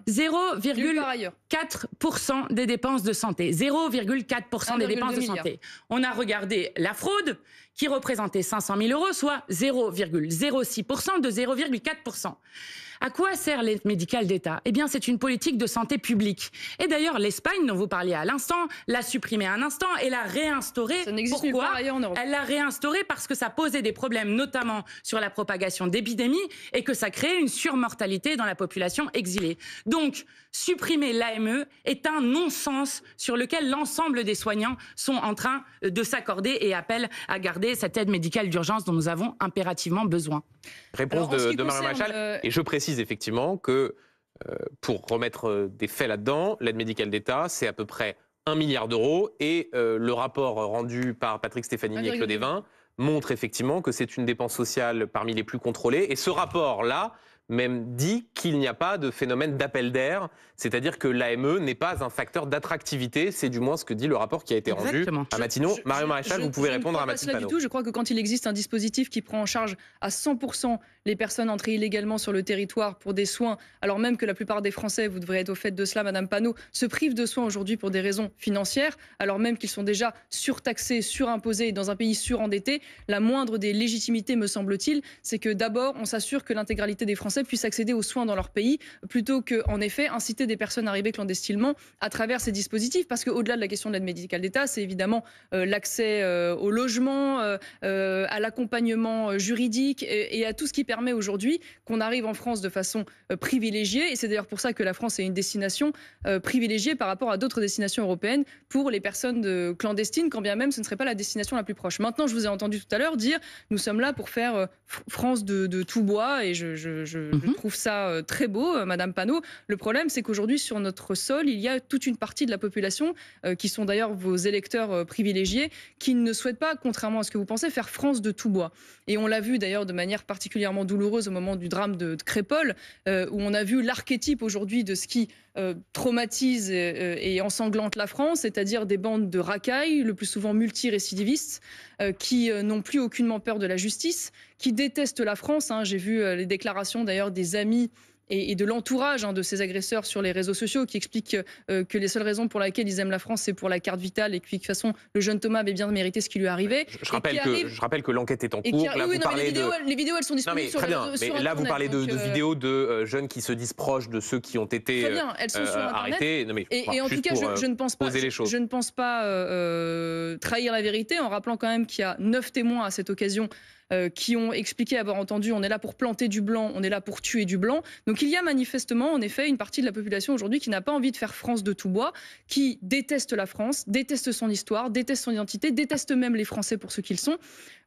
0,4% hein. des dépenses de santé. 0,4% des dépenses de santé. On a regardé la fraude qui représentait 500 000 euros, soit 0,06% de 0,4%. À quoi sert l'aide médicale d'État Eh bien, c'est une politique de santé publique. Et d'ailleurs, l'Espagne, dont vous parliez à l'instant, l'a supprimée un instant et l'a réinstaurée. Ça n'existe Pourquoi ailleurs en Europe. Elle l'a réinstaurée parce que ça posait des problèmes, notamment sur la propagation d'épidémies, et que ça créait une surmortalité dans la population exilée. Donc, supprimer l'AME est un non-sens sur lequel l'ensemble des soignants sont en train de s'accorder et appellent à garder cette aide médicale d'urgence dont nous avons impérativement besoin. Réponse de, de Marie Machal. Euh, et je précise précise effectivement que, euh, pour remettre euh, des faits là-dedans, l'aide médicale d'État, c'est à peu près 1 milliard d'euros. Et euh, le rapport rendu par Patrick Stéphanie et Claude Evin montre effectivement que c'est une dépense sociale parmi les plus contrôlées. Et ce rapport-là même dit qu'il n'y a pas de phénomène d'appel d'air, c'est-à-dire que l'AME n'est pas un facteur d'attractivité, c'est du moins ce que dit le rapport qui a été rendu à Matino. Mario Maréchal, vous pouvez répondre à Mathilde du Tout. Je crois que quand il existe un dispositif qui prend en charge à 100% les personnes entrées illégalement sur le territoire pour des soins, alors même que la plupart des Français, vous devrez être au fait de cela, Madame Panot, se privent de soins aujourd'hui pour des raisons financières, alors même qu'ils sont déjà surtaxés, surimposés dans un pays surendetté, la moindre des légitimités, me semble-t-il, c'est que d'abord on s'assure que l'intégralité des Français puissent accéder aux soins dans leur pays plutôt que, en effet, inciter des personnes arrivées clandestinement à travers ces dispositifs. Parce qu'au-delà de la question de l'aide médicale d'État, c'est évidemment euh, l'accès euh, au logement, euh, à l'accompagnement juridique et, à tout ce qui permet aujourd'hui qu'on arrive en France de façon privilégiée. Et c'est d'ailleurs pour ça que la France est une destination privilégiée par rapport à d'autres destinations européennes pour les personnes de, clandestines, quand bien même ce ne serait pas la destination la plus proche. Maintenant, je vous ai entendu tout à l'heure dire nous sommes là pour faire France de, tout bois et je je, mhm. trouve ça euh, très beau, euh, Madame Panot. Le problème, c'est qu'aujourd'hui, sur notre sol, il y a toute une partie de la population, euh, qui sont d'ailleurs vos électeurs privilégiés, qui ne souhaitent pas, contrairement à ce que vous pensez, faire France de tout bois. Et on l'a vu d'ailleurs de manière particulièrement douloureuse au moment du drame de, Crépol, Crépole, où on a vu l'archétype aujourd'hui de ce qui traumatise et, et, ensanglante la France, c'est-à-dire des bandes de racailles, le plus souvent multirécidivistes, qui n'ont plus aucunement peur de la justice, qui détestent la France. Hein. J'ai vu euh, les déclarations d'ailleurs des amis et, de l'entourage hein, de ces agresseurs sur les réseaux sociaux qui expliquent euh, que les seules raisons pour lesquelles ils aiment la France, c'est pour la carte vitale et que de toute façon, le jeune Thomas avait bien mérité ce qui lui arrivait. Je, rappelle, que, je rappelle que l'enquête est en cours. vous parlez les, vidéos, les, vidéos, elles sont disponibles sur, Là, vous parlez de, euh, vidéos de jeunes qui se disent proches de ceux qui ont été arrêtés. et, en tout cas, je, ne pense pas, ne pense pas trahir la vérité en rappelant quand même qu'il y a neuf témoins à cette occasion euh, qui ont expliqué avoir entendu on est là pour planter du blanc, on est là pour tuer du blanc. Donc il y a manifestement, en effet, une partie de la population aujourd'hui qui n'a pas envie de faire France de tout bois, qui déteste la France, déteste son histoire, déteste son identité, déteste même les Français pour ce qu'ils sont,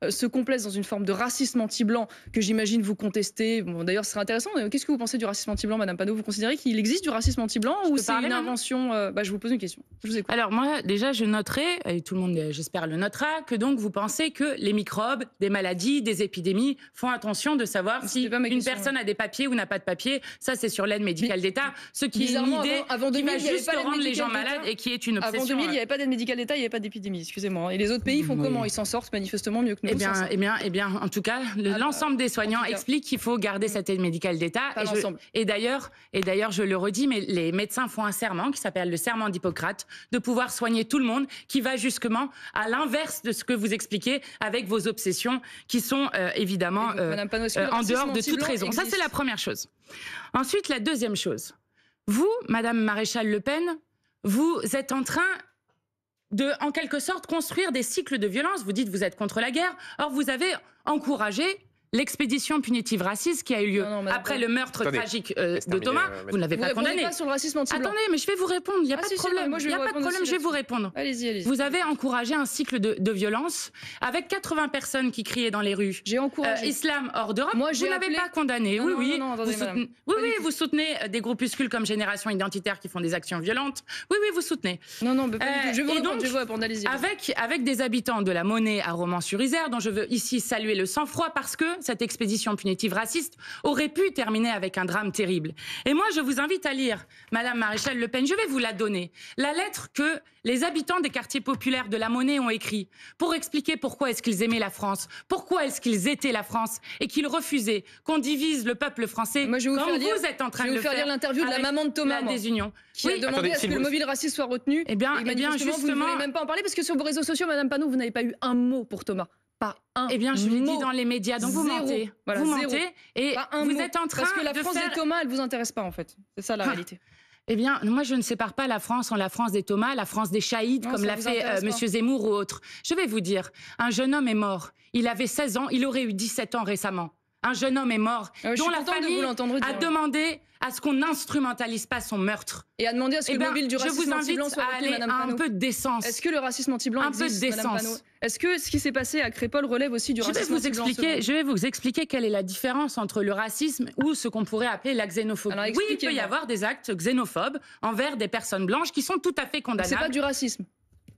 euh, se complaisent dans une forme de racisme anti-blanc que j'imagine vous contestez. Bon, D'ailleurs, ce serait intéressant. Qu'est-ce que vous pensez du racisme anti-blanc, Madame Panot Vous considérez qu'il existe du racisme anti-blanc ou c'est une invention euh, bah, Je vous pose une question. Alors moi, déjà, je noterai, et tout le monde, j'espère, le notera, que donc vous pensez que les microbes, des maladies, des épidémies font attention de savoir ah, si une personne a des papiers ou n'a pas de papiers. Ça, c'est sur l'aide médicale d'État. Ce qui est une idée avant, juste rendre les gens malades et qui est une obsession. Avant 2000, il n'y hein. avait pas d'aide médicale d'État, il n'y avait pas d'épidémie, excusez-moi. Hein. Et les autres pays font comment Ils s'en sortent manifestement mieux que nous. Eh bien, eh bien, eh bien, en tout cas, ah, l'ensemble des soignants explique qu'il faut garder mm. cette aide médicale d'État. Et d'ailleurs, et d'ailleurs, je le redis, mais les médecins font un serment qui s'appelle le serment d'Hippocrate de pouvoir soigner tout le monde, qui va justement à l'inverse de ce que vous expliquez avec vos obsessions qui qui sont euh, évidemment euh, euh, en dehors de toute raison. Ça, c'est la première chose. Ensuite, la deuxième chose. Vous, Madame Maréchal Le Pen, vous êtes en train de, en quelque sorte, construire des cycles de violence. Vous dites vous êtes contre la guerre. Or, vous avez encouragé L'expédition punitive raciste qui a eu lieu après le meurtre tragique euh, de Thomas, vous euh, vous l'avez pas condamné. Pas sur le racisme Attendez, mais je vais vous répondre. Il n'y a ah, pas de problème. Je vais vous répondre. Allez-y, allez Vous avez encouragé un cycle de, violence avec 80 personnes qui criaient dans les rues. J'ai encouragé. Euh, islam hors d'Europe. Moi, vous n'avez appelé... pas condamné. oui, oui. vous soutenez... des groupuscules comme Génération Identitaire qui font des actions violentes. Oui, oui. Vous soutenez. Non, non. Je vous répondre. vous Avec avec des habitants de la Monnaie à Romans-sur-Isère, dont je veux ici saluer le sang-froid parce que cette expédition punitive raciste aurait pu terminer avec un drame terrible. Et moi, je vous invite à lire, Madame Maréchal Le Pen, je vais vous la donner, la lettre que les habitants des quartiers populaires de la Monnaie ont écrit pour expliquer pourquoi est-ce qu'ils aimaient la France, pourquoi est-ce qu'ils étaient la France et qu'ils refusaient qu'on divise le peuple français Moi, je vous comme vous êtes en train de faire, l'interview de la maman de Thomas la Désunion qui a demandé à ce que le mobile raciste soit retenu. Eh bien, et eh bien justement, vous ne voulez même pas en parler parce que sur vos réseaux sociaux, Madame panou vous n'avez pas eu un mot pour Thomas. Pas un. Eh bien, je l'ai dit dans les médias. Donc vous mentez. vous mentez. Et vous êtes en train. de Parce que la France des Thomas, elle vous intéresse pas, en fait. C'est ça la hein. réalité. Eh bien, moi, je ne sépare pas la France en la France des Thomas, la France des Chahides, comme l'a fait M. Euh, Monsieur Zemmour ou autre. Je vais vous dire, un jeune homme est mort. Il avait 16 ans, il aurait eu 17 ans récemment un jeune homme est mort, ah, dont la famille a demandé à ce qu'on n'instrumentalise pas son meurtre. Et a demandé à ce que le eh ben, mobile du racisme anti-blanc soit un peu de décence. Est-ce que le racisme anti-blanc existe, peu Est-ce que ce qui s'est passé à Crépol relève aussi du je racisme vais vous expliquer, Je vais vous expliquer quelle est la différence entre le racisme ou ce qu'on pourrait appeler la xénophobie. oui, il peut y avoir des actes xénophobes envers des personnes blanches qui sont tout à fait condamnables. C'est pas du racisme.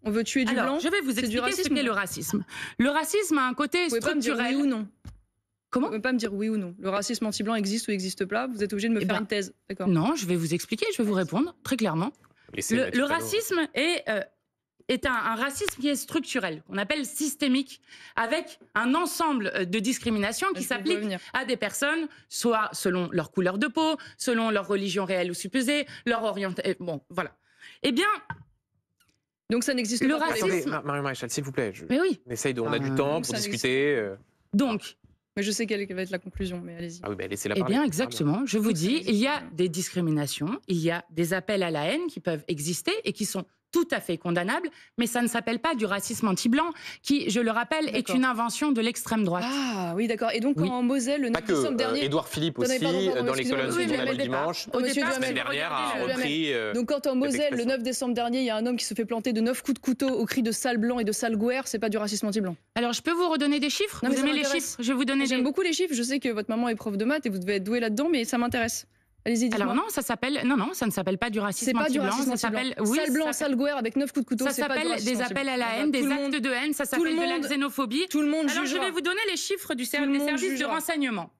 On veut tuer du blanc. Je vais vous expliquer ce qu'est le racisme. Le racisme a un côté vous structurel. ou non. Vous ne pas me dire oui ou non. Le racisme anti-blanc existe ou n'existe pas Vous êtes obligé de me eh faire ben, une thèse. Non, je vais vous expliquer, je vais vous répondre très clairement. Le, racisme est, euh, un, racisme qui est structurel, qu'on appelle systémique, avec un ensemble euh, de discriminations qui s'appliquent à des personnes, soit selon leur couleur de peau, selon leur religion réelle ou supposée, leur orientation. Euh, bon, voilà. Eh bien, donc ça n'existe pas. Le racisme. Marie s'il vous plaît. Je... On On a ah. du temps pour discuter. Donc, je sais quelle va être la conclusion, mais allez-y. Ah bah, eh bien, exactement. Je vous dis, il y a des discriminations, il y a des appels à la haine qui peuvent exister et qui sont tout à fait condamnable, mais ça ne s'appelle pas du racisme anti-blanc, qui, je le rappelle, est une invention de l'extrême droite. Ah oui, d'accord. Et donc, en Moselle, le 9 décembre euh, dernier... Édouard Philippe aussi, euh, dans les colonnes du journal dimanche, la semaine dernière, a repris... Euh, donc, quand en Moselle, le 9 décembre dernier, il y a un homme qui se fait planter de neuf coups de couteau au cri de sale blanc et de sale ce c'est pas du racisme anti-blanc Alors, je peux vous redonner des chiffres Vous aimez les chiffres Je vais vous donner J'aime beaucoup les chiffres. Je sais que votre maman est prof de maths et vous devez être doué là-dedans, mais ça m'intéresse. Alors non, ça s'appelle non non, ça ne s'appelle pas du racisme pas anti-blanc, ça s'appelle oui, sale blanc, sale gouer avec neuf coups de couteau, ça s'appelle des appels à la haine, des actes de haine, ça s'appelle de la xénophobie. Tout le monde Alors je vais vous donner les chiffres du des services de renseignement.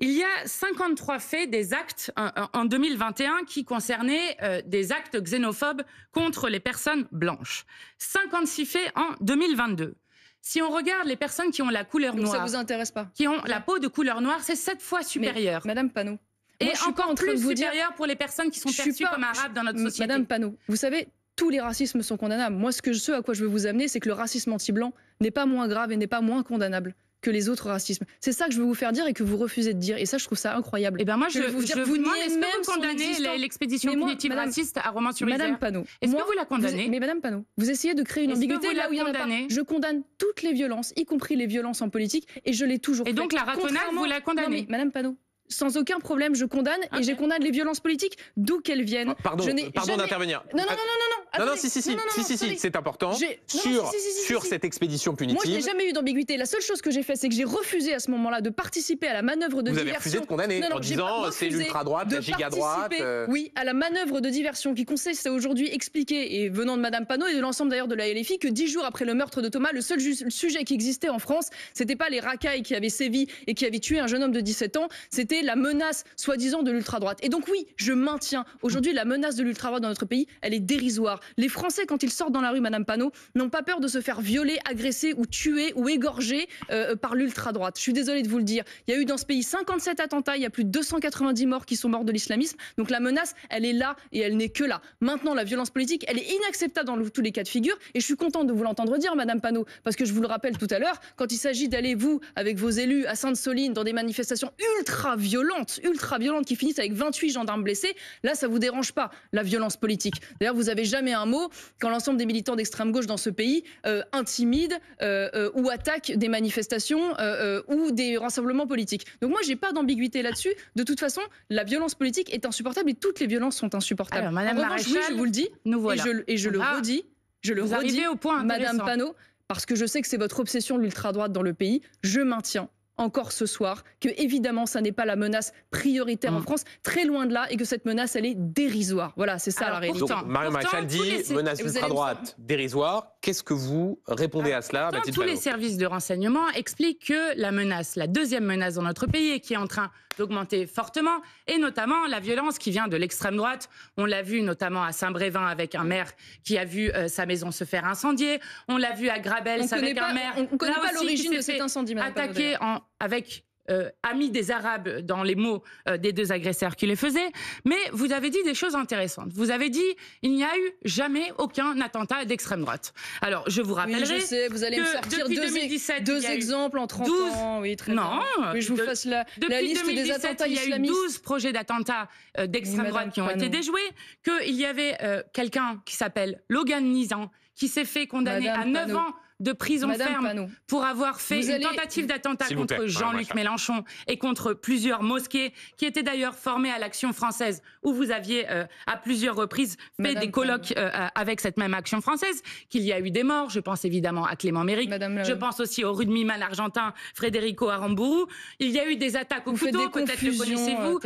Il y a 53 faits des actes en 2021 qui concernaient euh, des actes xénophobes contre les personnes blanches. 56 faits en 2022. Si on regarde les personnes qui ont la couleur noire, ça vous intéresse pas. qui ont la peau de couleur noire, c'est 7 fois supérieur. Madame Panot, et suis encore pas plus vous supérieur pour les personnes qui sont perçues comme arabes dans notre société. Madame Panot, vous savez, tous les racismes sont condamnables. Moi, ce, que, sais, à quoi je veux vous amener, c'est que le racisme anti-blanc n'est pas moins grave et n'est pas moins condamnable que les autres racismes. C'est ça que je veux vous faire dire et que vous refusez de dire. Et ça, je trouve ça incroyable. Et eh bien, moi, je, vous, dire, demande, est-ce que l'expédition punitive raciste à romans sur isère Madame Panot. Est-ce que vous la condamnez Mais Madame Panot, vous essayez de créer une ambiguïté là où il y en a pas. Je condamne toutes les violences, y compris les violences en politique, et je l'ai toujours et Et donc la ratonnade, vous la condamnez Madame Panot, sans aucun problème, je condamne et ah, je condamne les violences politiques d'où qu'elles viennent. Ah, pardon, euh, d'intervenir. Non, non, non, non, non. Non, non, si, si, si, si, si, c'est important. Sur, sur cette expédition punitive. Moi, je n'ai jamais eu d'ambiguïté. La seule chose que j'ai fait, c'est que j'ai refusé à ce moment-là de participer à la manœuvre de diversion. Vous avez refusé de condamner en disant euh, c'est l'ultra-droite, la giga-droite. Euh. Oui, à la manœuvre de diversion qui consiste à aujourd'hui expliquer, et venant de Madame Panot et de l'ensemble d'ailleurs de la LFI, que dix jours après le meurtre de Thomas, le seul sujet qui existait en France, c'était pas les racailles qui avaient sévi et qui avaient tué un jeune homme de 17 ans, c'était la menace, soi-disant, de l'ultra-droite. Et donc, oui, je maintiens. Aujourd'hui, la menace de l'ultra-droite dans notre pays, elle est dérisoire. Les Français, quand ils sortent dans la rue, Madame Panot, n'ont pas peur de se faire violer, agresser ou tuer ou égorger euh, par l'ultra-droite. Je suis désolé de vous le dire. Il y a eu dans ce pays 57 attentats, il y a plus de 290 morts qui sont morts de l'islamisme. Donc la menace, elle est là et elle n'est que là. Maintenant, la violence politique, elle est inacceptable dans tous les cas de figure. Et je suis contente de vous l'entendre dire, Madame Panot, parce que je vous le rappelle tout à l'heure, quand il s'agit d'aller, vous, avec vos élus, à Sainte-Soline, dans des manifestations ultra violentes, Violente, ultra violentes, qui finissent avec 28 gendarmes blessés, là, ça vous dérange pas, la violence politique. D'ailleurs, vous n'avez jamais un mot quand l'ensemble des militants d'extrême gauche dans ce pays euh, intimident euh, euh, ou attaquent des manifestations euh, ou des rassemblements politiques. Donc moi, j'ai pas d'ambiguïté là-dessus. De toute façon, la violence politique est insupportable et toutes les violences sont insupportables. Alors, Madame en oui, je vous le dis, nous voilà. et je, le redis, je le redis, au point Madame Panot, parce que je sais que c'est votre obsession de l'ultra-droite dans le pays, je maintiens encore ce soir que évidemment ça n'est pas la menace prioritaire en mm. France, très loin de là, et que cette menace elle est dérisoire. Voilà, c'est ça la réalité. Mario Machal dit menace ultra-droite dérisoire. Qu'est-ce que vous répondez à cela Tous les services de renseignement expliquent que la menace, la deuxième menace dans notre pays qui est en train augmenter fortement, et notamment la violence qui vient de l'extrême droite. On l'a vu notamment à Saint-Brévin avec un maire qui a vu euh, sa maison se faire incendier. On l'a vu à Grabels avec un maire. On ne connaît pas l'origine de cet incendie. Attaqué en, avec euh, a mis des Arabes dans les mots euh, des deux agresseurs qui les faisaient, mais vous avez dit des choses intéressantes. Vous avez dit il n'y a eu jamais aucun attentat d'extrême droite. Alors je vous rappelle je sais, vous allez me sortir deux, 2017, e- deux exemples en 30 ans. non, depuis 2017, Il y a eu 12 projets d'attentats euh, d'extrême droite qui ont été déjoués, qu'il y avait quelqu'un qui s'appelle Logan Nizan qui s'est fait condamner à 9 ans de prison ferme pour avoir fait une tentative d'attentat contre Jean-Luc Mélenchon et contre plusieurs mosquées qui étaient d'ailleurs formées à l'action française, où vous aviez euh, à plusieurs reprises fait des colloques euh, euh, avec cette même action française, qu'il y a eu des morts. Je pense évidemment à Clément Méric. je pense aussi au rudmiman argentin Frédérico Aramburu. Il y a eu des attaques au vous couteau, peut-être le connaissez-vous.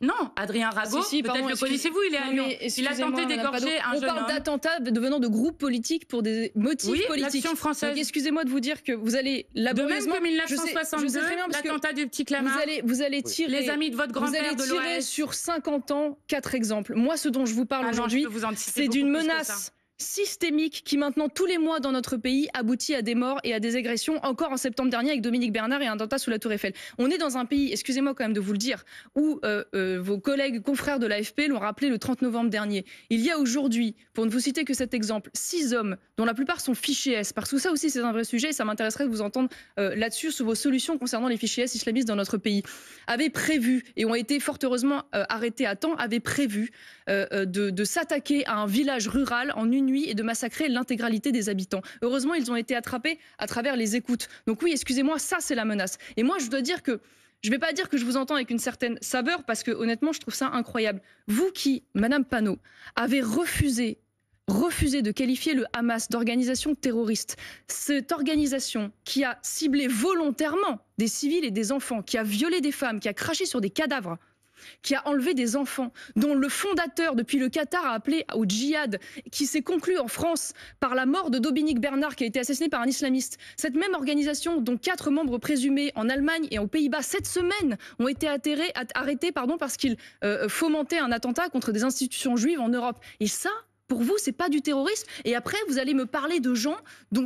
Non, Adrien Rago, peut-être le connaissez-vous, il est à Lyon. Il a tenté d'égorger un jeune On parle d'attentats devenant de groupes politiques pour des motifs oui, politiques. française. excusez-moi de vous dire que vous allez laborieusement... De même que 1962, l'attentat du petit Clamart. Vous allez, vous allez tirer... Les amis de votre grand-père de Vous allez tirer sur 50 ans, quatre exemples. Moi, ce dont je vous parle ah aujourd'hui, c'est d'une menace systémique qui maintenant tous les mois dans notre pays aboutit à des morts et à des agressions, encore en septembre dernier avec Dominique Bernard et un attentat sous la tour Eiffel. On est dans un pays, excusez-moi quand même de vous le dire, où euh, euh, vos collègues, confrères de l'AFP l'ont rappelé le 30 novembre dernier. Il y a aujourd'hui, pour ne vous citer que cet exemple, six hommes dont la plupart sont fichés S, parce que ça aussi c'est un vrai sujet et ça m'intéresserait de vous entendre euh, là-dessus sur vos solutions concernant les fichés S islamistes dans notre pays, avaient prévu et ont été fort heureusement arrêtés à temps, avaient prévu de, de s'attaquer à un village rural en une et de massacrer l'intégralité des habitants. Heureusement, ils ont été attrapés à travers les écoutes. Donc oui, excusez-moi, ça c'est la menace. Et moi, je dois dire que je ne vais pas dire que je vous entends avec une certaine saveur, parce que honnêtement, je trouve ça incroyable. Vous qui, Madame Panot, avez refusé, refusé de qualifier le Hamas d'organisation terroriste, cette organisation qui a ciblé volontairement des civils et des enfants, qui a violé des femmes, qui a craché sur des cadavres, qui a enlevé des enfants, dont le fondateur depuis le Qatar a appelé au djihad, qui s'est conclu en France par la mort de Dominique Bernard, qui a été assassiné par un islamiste. Cette même organisation, dont quatre membres présumés en Allemagne et aux Pays-Bas cette semaine, ont été arrêtés parce qu'ils euh, fomentaient un attentat contre des institutions juives en Europe. Et ça, pour vous, c'est pas du terrorisme. Et après, vous allez me parler de gens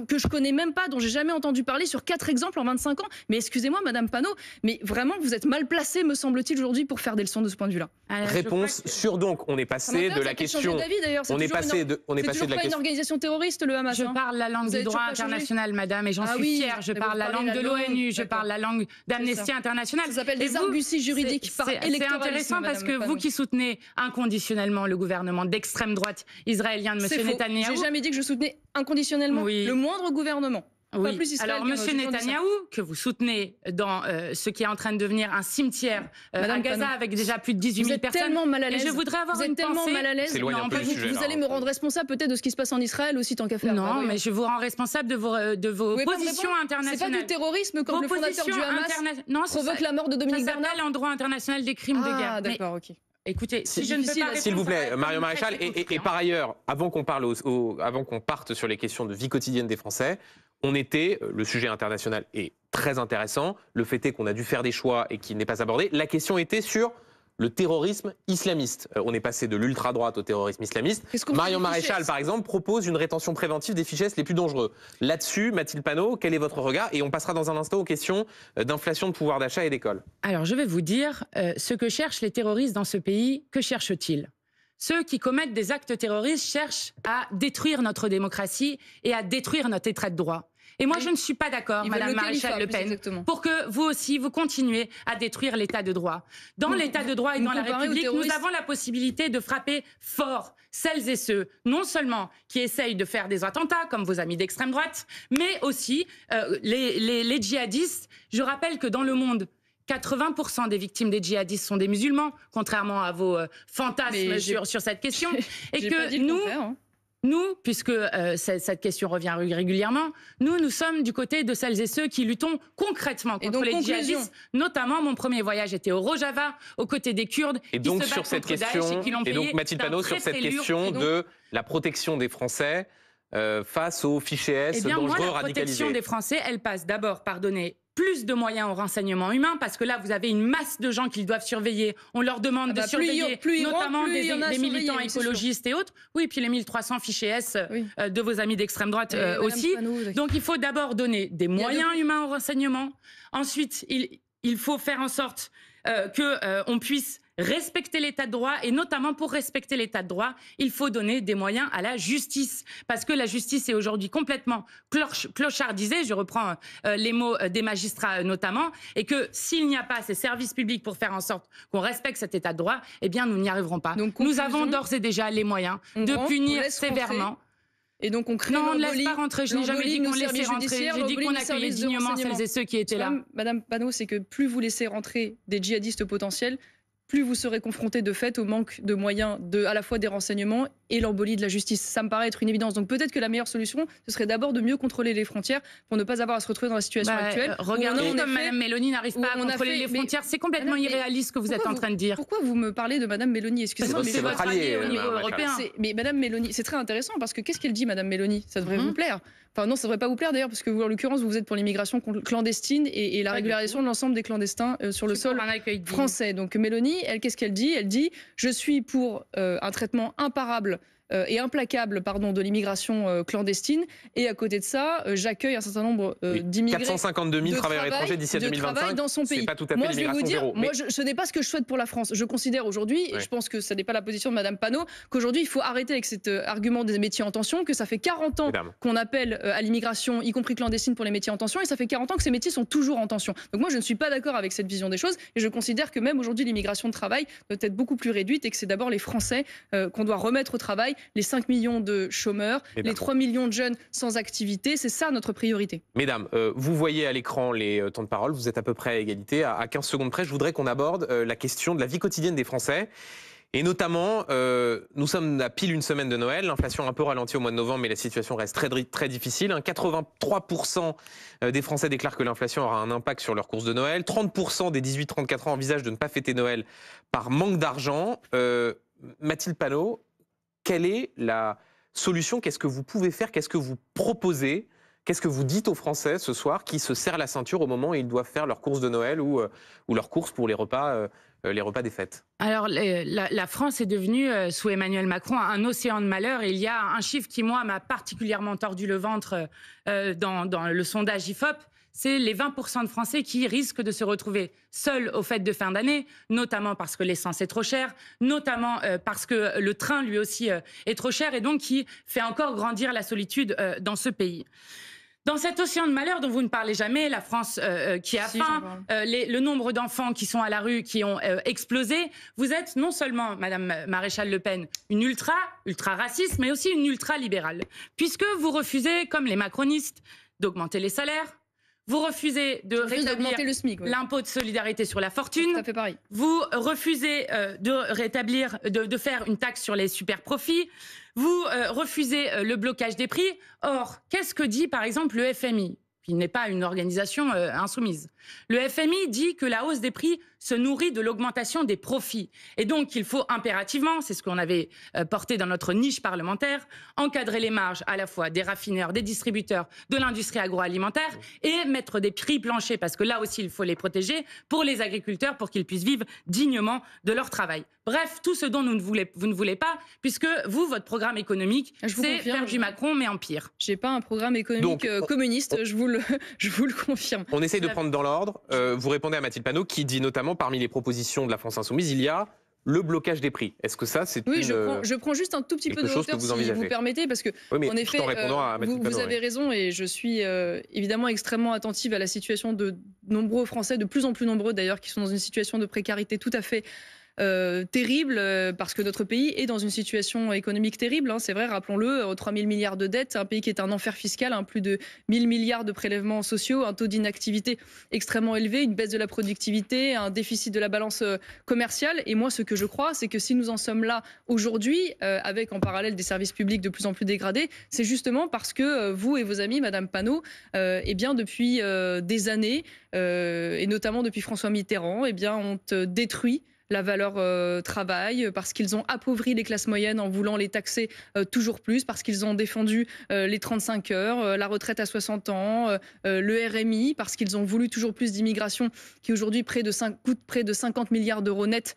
que je connais même pas, dont j'ai jamais entendu parler sur quatre exemples en 25 ans. Mais excusez-moi, Madame Panot, mais vraiment, vous êtes mal placée, me semble-t-il, aujourd'hui pour faire des leçons de ce point de vue-là. Ah, Réponse sur donc, on est passé de la question. on est passé de, on est passé de la une organisation terroriste, le Hamas. Je hein. parle la langue du droit international, Madame, et j'en ah suis fière. Je parle la langue de l'ONU, je parle la langue d'Amnesty International. vous s'appelle des arguties juridiques par C'est intéressant parce que vous qui soutenez inconditionnellement le gouvernement d'extrême droite israélien de M. Netanyahu. J'ai jamais dit que je soutenais inconditionnellement le moindre gouvernement. Oui. Plus Alors, M. Netanyahou, que vous soutenez dans euh, ce qui est en train de devenir un cimetière euh, à Gaza avec déjà plus de 18 000 vous êtes personnes. Tellement mal à l'aise. je voudrais avoir vous êtes tellement mal à l'aise. vous, vous allez me rendre responsable peut-être de ce qui se passe en Israël aussi tant qu'à faire. Non, mais je vous rends responsable de vos euh, de vos positions internationales. C'est pas du terrorisme comme le fondateur du Hamas non, provoque la mort de Dominique ça en l'endroit international des crimes de ah, guerre. Ah d'accord, ok. Écoutez, s'il vous plaît, Mario Maréchal, et, par hein. ailleurs, avant qu'on parle, avant qu'on parte sur les questions de vie quotidienne des Français, on était, euh, le sujet international est très intéressant, le fait est qu'on a dû faire des choix et qu'il n'est pas abordé. La question était sur le terrorisme islamiste. Euh, on est passé de l'ultra-droite au terrorisme islamiste. Marion Maréchal, par exemple, propose une rétention préventive des fichiers les plus dangereux. Là-dessus, Mathilde Panot, quel est votre regard Et on passera dans un instant aux questions euh, d'inflation, de pouvoir d'achat et d'école. Alors, je vais vous dire euh, ce que cherchent les terroristes dans ce pays. Que cherchent-ils ceux qui commettent des actes terroristes cherchent à détruire notre démocratie et à détruire notre état de droit. Et moi, je ne suis pas d'accord, Madame Maréchal Le Pen, pour que vous aussi, vous continuez à détruire l'État de droit. Dans l'État de droit et dans la République, nous avons la possibilité de frapper fort celles et ceux, non seulement qui essayent de faire des attentats, comme vos amis d'extrême droite, mais aussi euh, les, djihadistes. Je rappelle que dans le monde, 80% des victimes des djihadistes sont des musulmans, contrairement à vos euh, fantasmes sur, sur, cette question. et que nous, nous, puisque euh, cette question revient régulièrement, nous, nous sommes du côté de celles et ceux qui luttons concrètement contre les djihadistes. Notamment, mon premier voyage était au Rojava, aux côtés des Kurdes. Et donc, sur cette question, et, donc, Mathilde Panot, sur cette question de la protection des Français. Euh, face aux fichiers S eh moi, la protection des Français, elle passe d'abord par donner plus de moyens au renseignement humain parce que là vous avez une masse de gens qu'ils doivent surveiller. On leur demande ah de bah, surveiller plus notamment des, militants écologistes et autres. Oui, puis les 1300 fichiers S euh, de vos amis d'extrême droite euh, aussi. Donc il faut d'abord donner des moyens humains au renseignement. Ensuite, il, faut faire en sorte euh, que on puisse respecter l'état de droit et notamment pour respecter l'état de droit, il faut donner des moyens à la justice parce que la justice est aujourd'hui complètement clochardisée, je reprends euh, euh, les mots euh, des magistrats notamment et que s'il n'y a pas ces services publics pour faire en sorte qu'on respecte cet état de droit, eh bien nous n'y arriverons pas. Donc, nous avons d'ores et déjà les moyens de punir sévèrement et donc on crée. Non, on ne laisse pas rentrer. Je n'ai jamais dit qu'on laissait rentrer. J'ai dit qu'on accueillait dignement celles et ceux qui étaient là. Madame Panot, c'est que plus vous laissez rentrer des djihadistes potentiels, plus vous serez confronté de fait au manque de moyens de, à la fois des renseignements et l'embolie de la justice. Ça me paraît être une évidence. Donc peut-être que la meilleure solution, ce serait d'abord de mieux contrôler les frontières pour ne pas avoir à se retrouver dans la situation bah, actuelle. Euh, regardez comme Mme Mélanie n'arrive pas à contrôler les frontières. C'est complètement irréaliste ce que vous êtes en train de dire. Pourquoi vous me parlez de Mme Mélanie Excusez-moi, c'est votre allié euh, euh, au niveau européen. Mais Mme Mélanie, c'est très intéressant parce que qu'est-ce qu'elle dit, Mme mélonie Ça devrait hein? vous plaire. Enfin non, ça devrait pas vous plaire d'ailleurs, parce que vous, en l'occurrence, vous êtes pour l'immigration clandestine et, la régularisation de l'ensemble des clandestins sur le sol français. Donc mélonie qu'est-ce qu'elle dit Elle dit Je suis pour euh, un traitement imparable euh, et implacable pardon, de l'immigration euh, clandestine. Et à côté de ça, euh, j'accueille un certain nombre d'immigrés. 452 000 travailleurs étrangers d'ici 2025. dans son pays. Pas tout à moi, je vous dire, ce n'est pas ce que je souhaite pour la France. Je considère aujourd'hui, et je pense que ce n'est pas la position de Madame Panot, qu'aujourd'hui, il faut arrêter avec cet argument des métiers en tension, que ça fait 40 ans qu'on appelle à l'immigration, y compris clandestine, pour les métiers en tension, et ça fait 40 ans que ces métiers sont toujours en tension. Donc moi, je ne suis pas d'accord avec cette vision des choses, et je considère que même aujourd'hui, l'immigration de travail doit être beaucoup plus réduite, et que c'est d'abord les Français qu'on doit remettre au travail, les 5 millions de chômeurs, les 3 millions de jeunes sans activité. C'est ça notre priorité. Mesdames, euh, vous voyez à l'écran les euh, temps de parole, vous êtes à peu près à égalité. À, 15 secondes près, je voudrais qu'on aborde euh, la question de la vie quotidienne des Français. Et notamment, nous sommes à pile une semaine de Noël, l'inflation a un peu ralenti au mois de novembre, mais la situation reste très, difficile. 83% hein. des Français déclarent que l'inflation aura un impact sur leur course de Noël. 30% des 18-34 ans envisagent de ne pas fêter Noël par manque d'argent. Mathilde Panot, quelle est la solution Qu'est-ce que vous pouvez faire Qu'est-ce que vous proposez Qu'est-ce que vous dites aux Français ce soir qui se serrent la ceinture au moment où ils doivent faire leur courses de Noël ou, leur course leurs courses pour les repas, euh, euh, des fêtes Alors, la, France est devenue, euh, sous Emmanuel Macron, un océan de malheur. il y a un chiffre qui, moi, m'a particulièrement tordu le ventre dans, dans, le sondage IFOP c'est les 20% de Français qui risquent de se retrouver seuls aux fêtes de fin d'année, notamment parce que l'essence est trop chère, notamment euh, parce que le train lui aussi euh, est trop cher et donc qui fait encore grandir la solitude euh, dans ce pays. Dans cet océan de malheur dont vous ne parlez jamais, la France qui a faim, le nombre d'enfants qui sont à la rue, qui ont explosé, vous êtes non seulement, Madame Maréchal Le Pen, une ultra, ultra raciste, mais aussi une ultra libérale, puisque vous refusez, comme les macronistes, d'augmenter les salaires, vous refusez de rétablir l'impôt de solidarité sur la fortune. Vous refusez euh, de rétablir, de, faire une taxe sur les super profits. Vous euh, refusez euh, le blocage des prix. Or, qu'est-ce que dit par exemple le FMI, qui n'est pas une organisation insoumise le FMI dit que la hausse des prix se nourrit de l'augmentation des profits. Et donc, il faut impérativement, c'est ce qu'on avait euh, porté dans notre niche parlementaire, encadrer les marges à la fois des raffineurs, des distributeurs, de l'industrie agroalimentaire et mettre des prix planchers, parce que là aussi, il faut les protéger pour les agriculteurs, pour qu'ils puissent vivre dignement de leur travail. Bref, tout ce dont vous ne voulez pas, puisque vous, votre programme économique, c'est faire Macron, mais en pire. n'ai pas un programme économique euh, communiste, je, vous le, je vous le confirme. On essaie de prendre dans l'ordre euh, vous répondez à Mathilde Panot qui dit notamment parmi les propositions de la France Insoumise, il y a le blocage des prix. Est-ce que ça, c'est oui, je, prends, euh, je prends juste un tout petit peu de hauteur vous si vous permettez, parce que en effet, euh, vous, avez raison et je suis évidemment extrêmement attentive à la situation de nombreux Français, de plus en plus nombreux d'ailleurs, qui sont dans une situation de précarité tout à fait euh, terrible euh, parce que notre pays est dans une situation économique terrible. Hein, c'est vrai, rappelons-le, 3 euh, 000 milliards de dettes, un pays qui est un enfer fiscal, hein, plus de 1 000 milliards de prélèvements sociaux, un taux d'inactivité extrêmement élevé, une baisse de la productivité, un déficit de la balance commerciale. Et moi, ce que je crois, c'est que si nous en sommes là aujourd'hui, avec en parallèle des services publics de plus en plus dégradés, c'est justement parce que vous et vos amis, Madame Panot, eh bien depuis des années, et notamment depuis François Mitterrand, eh bien ont détruit la valeur euh, travail, parce qu'ils ont appauvri les classes moyennes en voulant les taxer euh, toujours plus, parce qu'ils ont défendu euh, les 35 heures, la retraite à 60 ans, le RMI, parce qu'ils ont voulu toujours plus d'immigration qui aujourd'hui coûte près de 50 milliards d'euros net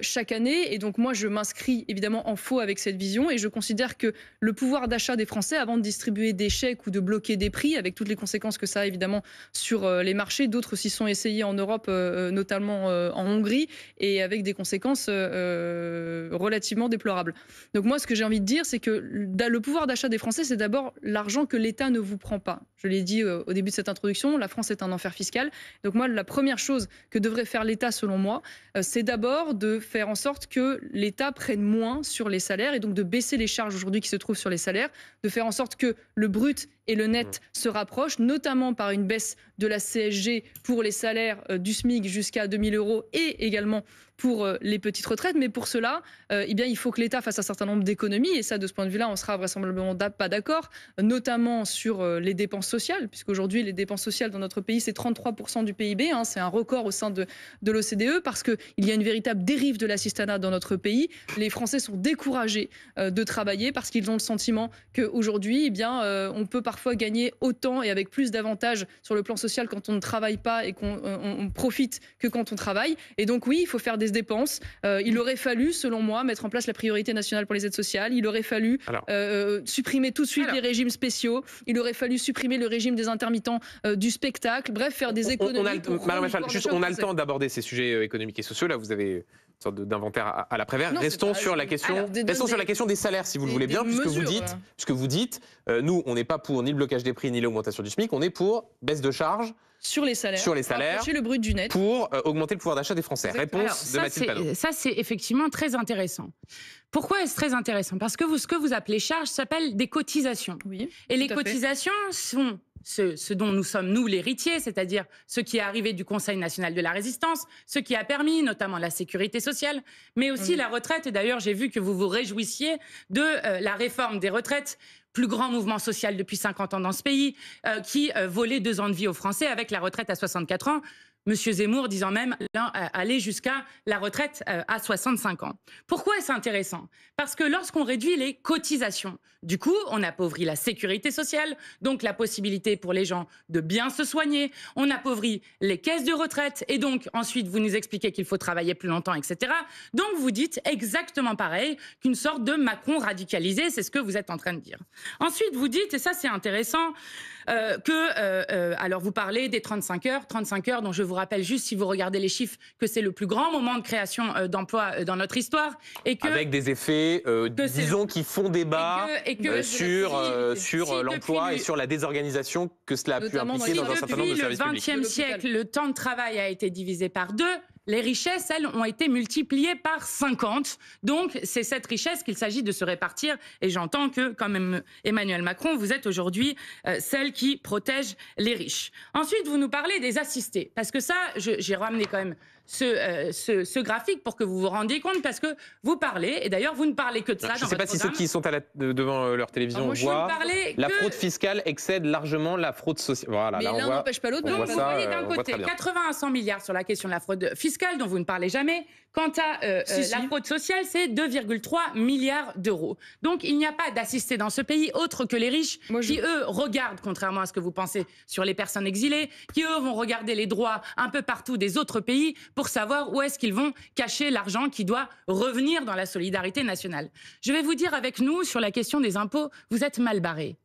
chaque année. Et donc moi, je m'inscris évidemment en faux avec cette vision et je considère que le pouvoir d'achat des Français, avant de distribuer des chèques ou de bloquer des prix, avec toutes les conséquences que ça a évidemment sur les marchés, d'autres s'y sont essayés en Europe, notamment en Hongrie, et avec avec des conséquences euh, euh, relativement déplorables. Donc moi, ce que j'ai envie de dire, c'est que le pouvoir d'achat des Français, c'est d'abord l'argent que l'État ne vous prend pas. Je l'ai dit euh, au début de cette introduction, la France est un enfer fiscal. Donc moi, la première chose que devrait faire l'État, selon moi, c'est d'abord de faire en sorte que l'État prenne moins sur les salaires et donc de baisser les charges aujourd'hui qui se trouvent sur les salaires, de faire en sorte que le brut et le net mmh. se rapproche, notamment par une baisse de la CSG pour les salaires euh, du SMIC jusqu'à 2000 euros et également pour euh, les petites retraites. Mais pour cela, euh, eh bien, il faut que l'État fasse un certain nombre d'économies. Et ça, de ce point de vue-là, on sera vraisemblablement pas d'accord, notamment sur les dépenses sociales, puisqu'aujourd'hui, les dépenses sociales dans notre pays, c'est 33% du PIB. Hein. c'est un record au sein de, de l'OCDE parce qu'il y a une véritable dérive de l'assistanat dans notre pays. Les Français sont découragés de travailler parce qu'ils ont le sentiment qu'aujourd'hui, eh bien, on peut pas parfois gagner autant et avec plus d'avantages sur le plan social quand on ne travaille pas et qu'on euh, profite que quand on travaille. Et donc oui, il faut faire des dépenses. Euh, il aurait fallu, selon moi, mettre en place la priorité nationale pour les aides sociales. Il aurait fallu euh, supprimer tout de suite les régimes spéciaux. Il aurait fallu supprimer le régime des intermittents du spectacle. Bref, faire des économies. On, on a le temps d'aborder ces sujets économiques et sociaux. Là, vous avez d'inventaire à, Restons, sur, la question, restons sur la question des salaires, si vous le voulez bien, puisque vous dites, ce que vous dites, euh, nous, on n'est pas pour ni le blocage des prix ni l'augmentation du SMIC, on est pour baisse de charges. Sur les salaires. Sur les salaires. le brut du net. Pour euh, augmenter le pouvoir d'achat des Français. Réponse de Mathilde Panot. Ça, c'est effectivement très intéressant. Pourquoi est-ce très intéressant Parce que vous, ce que vous appelez charges s'appelle des cotisations. Et les cotisations sont ce, dont nous sommes, nous, l'héritier, c'est-à-dire ce qui est arrivé du Conseil national de la résistance, ce qui a permis notamment la sécurité sociale, mais aussi la retraite. Et d'ailleurs, j'ai vu que vous vous réjouissiez de euh, la réforme des retraites, plus grand mouvement social depuis 50 ans dans ce pays, euh, qui euh, volait deux ans de vie aux Français avec la retraite à 64 ans. Monsieur Zemmour disant même euh, aller jusqu'à la retraite euh, à 65 ans. Pourquoi est-ce intéressant Parce que lorsqu'on réduit les cotisations, du coup, on appauvrit la sécurité sociale, donc la possibilité pour les gens de bien se soigner, on appauvrit les caisses de retraite, et donc ensuite vous nous expliquez qu'il faut travailler plus longtemps, etc. Donc vous dites exactement pareil qu'une sorte de Macron radicalisé, c'est ce que vous êtes en train de dire. Ensuite, vous dites, et ça c'est intéressant, euh, que, alors vous parlez des 35 heures, 35 heures dont je vous vous rappelle juste, si vous regardez les chiffres, que c'est le plus grand moment de création euh, d'emplois euh, dans notre histoire. Et que, Avec des effets, euh, disons, qui font débat sur, sur l'emploi et sur la désorganisation que cela a pu impliquer dans, un certain nombre de services publics. Depuis le XXe siècle, le temps de travail a été divisé par deux les richesses, elles, ont été multipliées par 50. Donc, c'est cette richesse qu'il s'agit de se répartir. Et j'entends que, quand même, Emmanuel Macron, vous êtes aujourd'hui euh, celle qui protège les riches. Ensuite, vous nous parlez des assistés. Parce que ça, j'ai ramené quand même euh, ce, graphique pour que vous vous rendiez compte, parce que vous parlez, et d'ailleurs vous ne parlez que de ça. je ne sais pas si ceux qui sont devant euh, leur télévision ah, voient. La fraude fiscale excède largement la fraude sociale. Voilà, Mais l'un n'empêche pas l'autre. Donc vous voyez d'un côté 80 à 100 milliards sur la question de la fraude fiscale dont vous ne parlez jamais, Quant à euh, euh, l'impôt social, c'est 2,3 milliards d'euros. Donc il n'y a pas d'assistés dans ce pays autre que les riches qui, eux, regardent, contrairement à ce que vous pensez sur les personnes exilées, qui, eux, vont regarder les droits un peu partout des autres pays pour savoir où est-ce qu'ils vont cacher l'argent qui doit revenir dans la solidarité nationale. Je vais vous dire avec nous, sur la question des impôts, vous êtes mal barré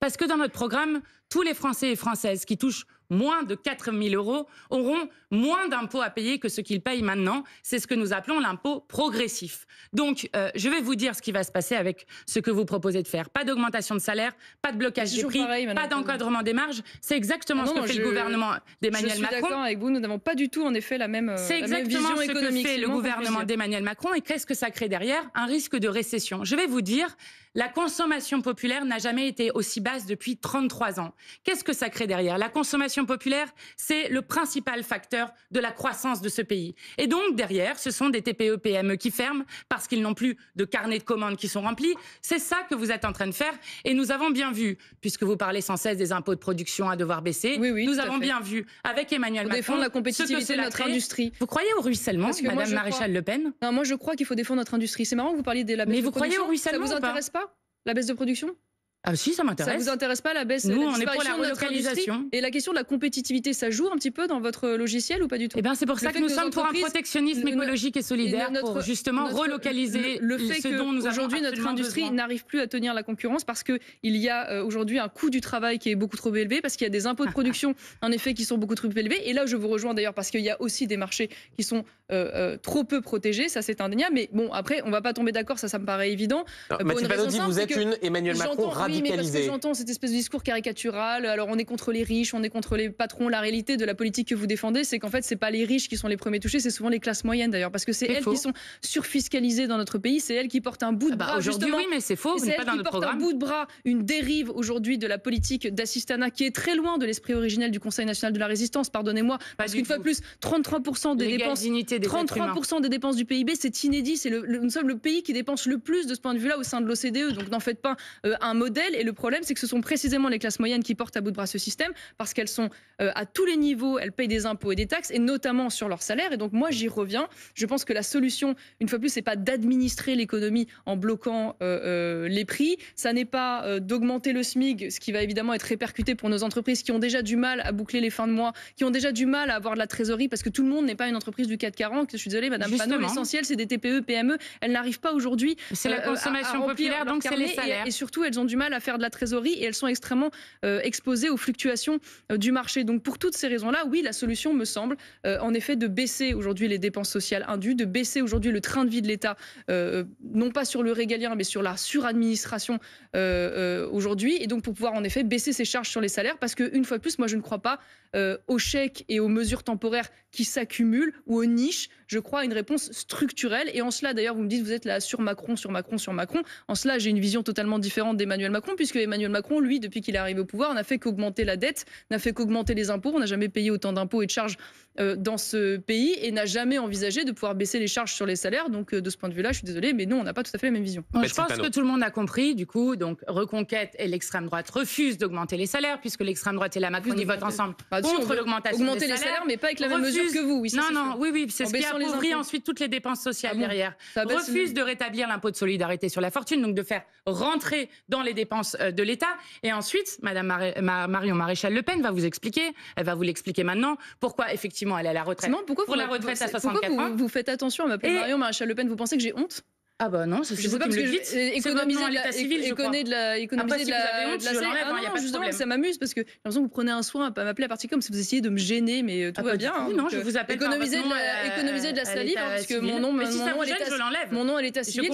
Parce que dans notre programme, tous les Français et Françaises qui touchent moins de 4 000 euros auront moins d'impôts à payer que ce qu'ils payent maintenant. C'est ce que nous appelons l'impôt progressif. Donc, euh, je vais vous dire ce qui va se passer avec ce que vous proposez de faire. Pas d'augmentation de salaire, pas de blocage des prix, pas d'encadrement des marges. C'est exactement ah ce que fait le gouvernement d'Emmanuel Macron. Je suis d'accord avec vous, nous n'avons pas du tout en effet la même, euh, C'est exactement ce que fait le gouvernement d'Emmanuel Macron. Et qu'est-ce que ça crée derrière Un risque de récession. Je vais vous dire, la consommation populaire n'a jamais été aussi basse depuis 33 ans. Qu'est-ce que ça crée derrière La consommation populaire, c'est le principal facteur de la croissance de ce pays. Et donc, derrière, ce sont des TPE, PME qui ferment parce qu'ils n'ont plus de carnet de commandes qui sont remplis. C'est ça que vous êtes en train de faire. Et nous avons bien vu, puisque vous parlez sans cesse des impôts de production à devoir baisser, nous avons bien vu avec Emmanuel Macron défendre la compétitivité de notre industrie. Vous croyez au ruissellement, Madame Maréchal Le Pen Non, moi je crois qu'il faut défendre notre industrie. C'est marrant que vous parliez de la baisse Mais vous croyez au ruissellement Ça vous intéresse pas la baisse de production ah si, ça m'intéresse. Ça vous intéresse pas la baisse Nous, la on est pour la Et la question de la compétitivité, ça joue un petit peu dans votre logiciel ou pas du tout Eh bien, c'est pour ça que nous sommes pour un protectionnisme écologique et solidaire pour justement relocaliser le, fait que nous aujourd'hui notre industrie n'arrive plus à tenir la concurrence parce que il y a euh, aujourd'hui un coût du travail qui est beaucoup trop élevé parce qu'il y a des impôts de production en effet qui sont beaucoup trop élevés et là je vous rejoins d'ailleurs parce qu'il y a aussi des marchés qui sont euh, euh, trop peu protégés, ça c'est indéniable mais bon après on va pas tomber d'accord, ça ça me paraît évident. Non, vous êtes une Emmanuel Macron oui, mais parce que j'entends cette espèce de discours caricatural. Alors, on est contre les riches, on est contre les patrons. La réalité de la politique que vous défendez, c'est qu'en fait, c'est pas les riches qui sont les premiers touchés, c'est souvent les classes moyennes d'ailleurs, parce que c'est elles qui sont surfiscalisées dans notre pays. C'est elles qui portent un bout de ah bah, bras. Aujourd'hui, oui, mais c'est faux. elles qui portent un bout de bras, une dérive aujourd'hui de la politique d'assistanat qui est très loin de l'esprit originel du Conseil national de la résistance. Pardonnez-moi, parce qu'une fois de plus, 33% des dépenses, 33% des dépenses du PIB, c'est inédit. C'est nous sommes le pays qui dépense le plus de ce point de vue-là au sein de l'OCDE. Donc, n'en faites pas euh, un modèle. Et le problème, c'est que ce sont précisément les classes moyennes qui portent à bout de bras ce système parce qu'elles sont euh, à tous les niveaux, elles payent des impôts et des taxes, et notamment sur leur salaire. Et donc, moi, j'y reviens. Je pense que la solution, une fois plus, c'est pas d'administrer l'économie en bloquant euh, euh, les prix. Ça n'est pas d'augmenter le SMIG, ce qui va évidemment être répercuté pour nos entreprises qui ont déjà du mal à boucler les fins de mois, qui ont déjà du mal à avoir de la trésorerie parce que tout le monde n'est pas une entreprise du 440. Je suis désolée, Madame Justement. l'essentiel, c'est des TPE, PME. Elles n'arrivent pas aujourd'hui. C'est la consommation à, populaire, donc c'est Et, et surtout, elles ont du mal à faire de la trésorerie et elles sont extrêmement euh, exposées aux fluctuations euh, du marché. Donc pour toutes ces raisons-là, oui, la solution me semble euh, en effet de baisser aujourd'hui les dépenses sociales indues, de baisser aujourd'hui le train de vie de l'État, non pas sur le régalien, mais sur la suradministration aujourd'hui, et donc pour pouvoir en effet baisser ses charges sur les salaires, parce qu'une fois de plus, moi je ne crois pas aux chèques et aux mesures temporaires qui s'accumulent ou aux niches je crois, une réponse structurelle. Et en cela, d'ailleurs, vous me dites, vous êtes là sur Macron, sur Macron, sur Macron. En cela, j'ai une vision totalement différente d'Emmanuel Macron, puisque Emmanuel Macron, lui, depuis qu'il est arrivé au pouvoir, n'a fait qu'augmenter la dette, n'a fait qu'augmenter les impôts. On n'a jamais payé autant d'impôts et de charges euh, dans ce pays et n'a jamais envisagé de pouvoir baisser les charges sur les salaires. Donc, euh, de ce point de vue-là, je suis désolée, mais non, on n'a pas tout à fait la même vision. Bah, je pense que tout le monde a compris, du coup, donc Reconquête et l'extrême droite refusent d'augmenter les salaires, puisque l'extrême droite et la Macronie votent ensemble ah, contre l'augmentation des salaires. Augmenter les salaires, mais pas avec la même mesure que vous. Oui, non, non, oui, oui, c'est ce qui appauvrit ensuite toutes les dépenses sociales ah derrière. Refuse de rétablir l'impôt de solidarité sur la fortune, donc de faire rentrer dans les dépenses euh, de l'État. Et ensuite, Madame Marion Maréchal Le Pen va vous expliquer, elle va vous l'expliquer maintenant, pourquoi effectivement effectivement est à la retraite. Non, pourquoi pour vous la retraite vous, à 64 pourquoi vous, vous, faites attention à m'appeler Marion Maréchal Le Pen Vous pensez que j'ai honte ah bah non, c'est pas que je économiser de l'état civil, économiser de la économiser de la, hein, hein, ça m'amuse parce que j'ai l'impression que vous prenez un soin à m'appeler à partir comme si vous essayez de me gêner mais euh, tout ah, va bien. Hein, non, je euh, vous appelle économiser de la, euh, économiser de la salive parce que mon nom mon nom à l'état civil,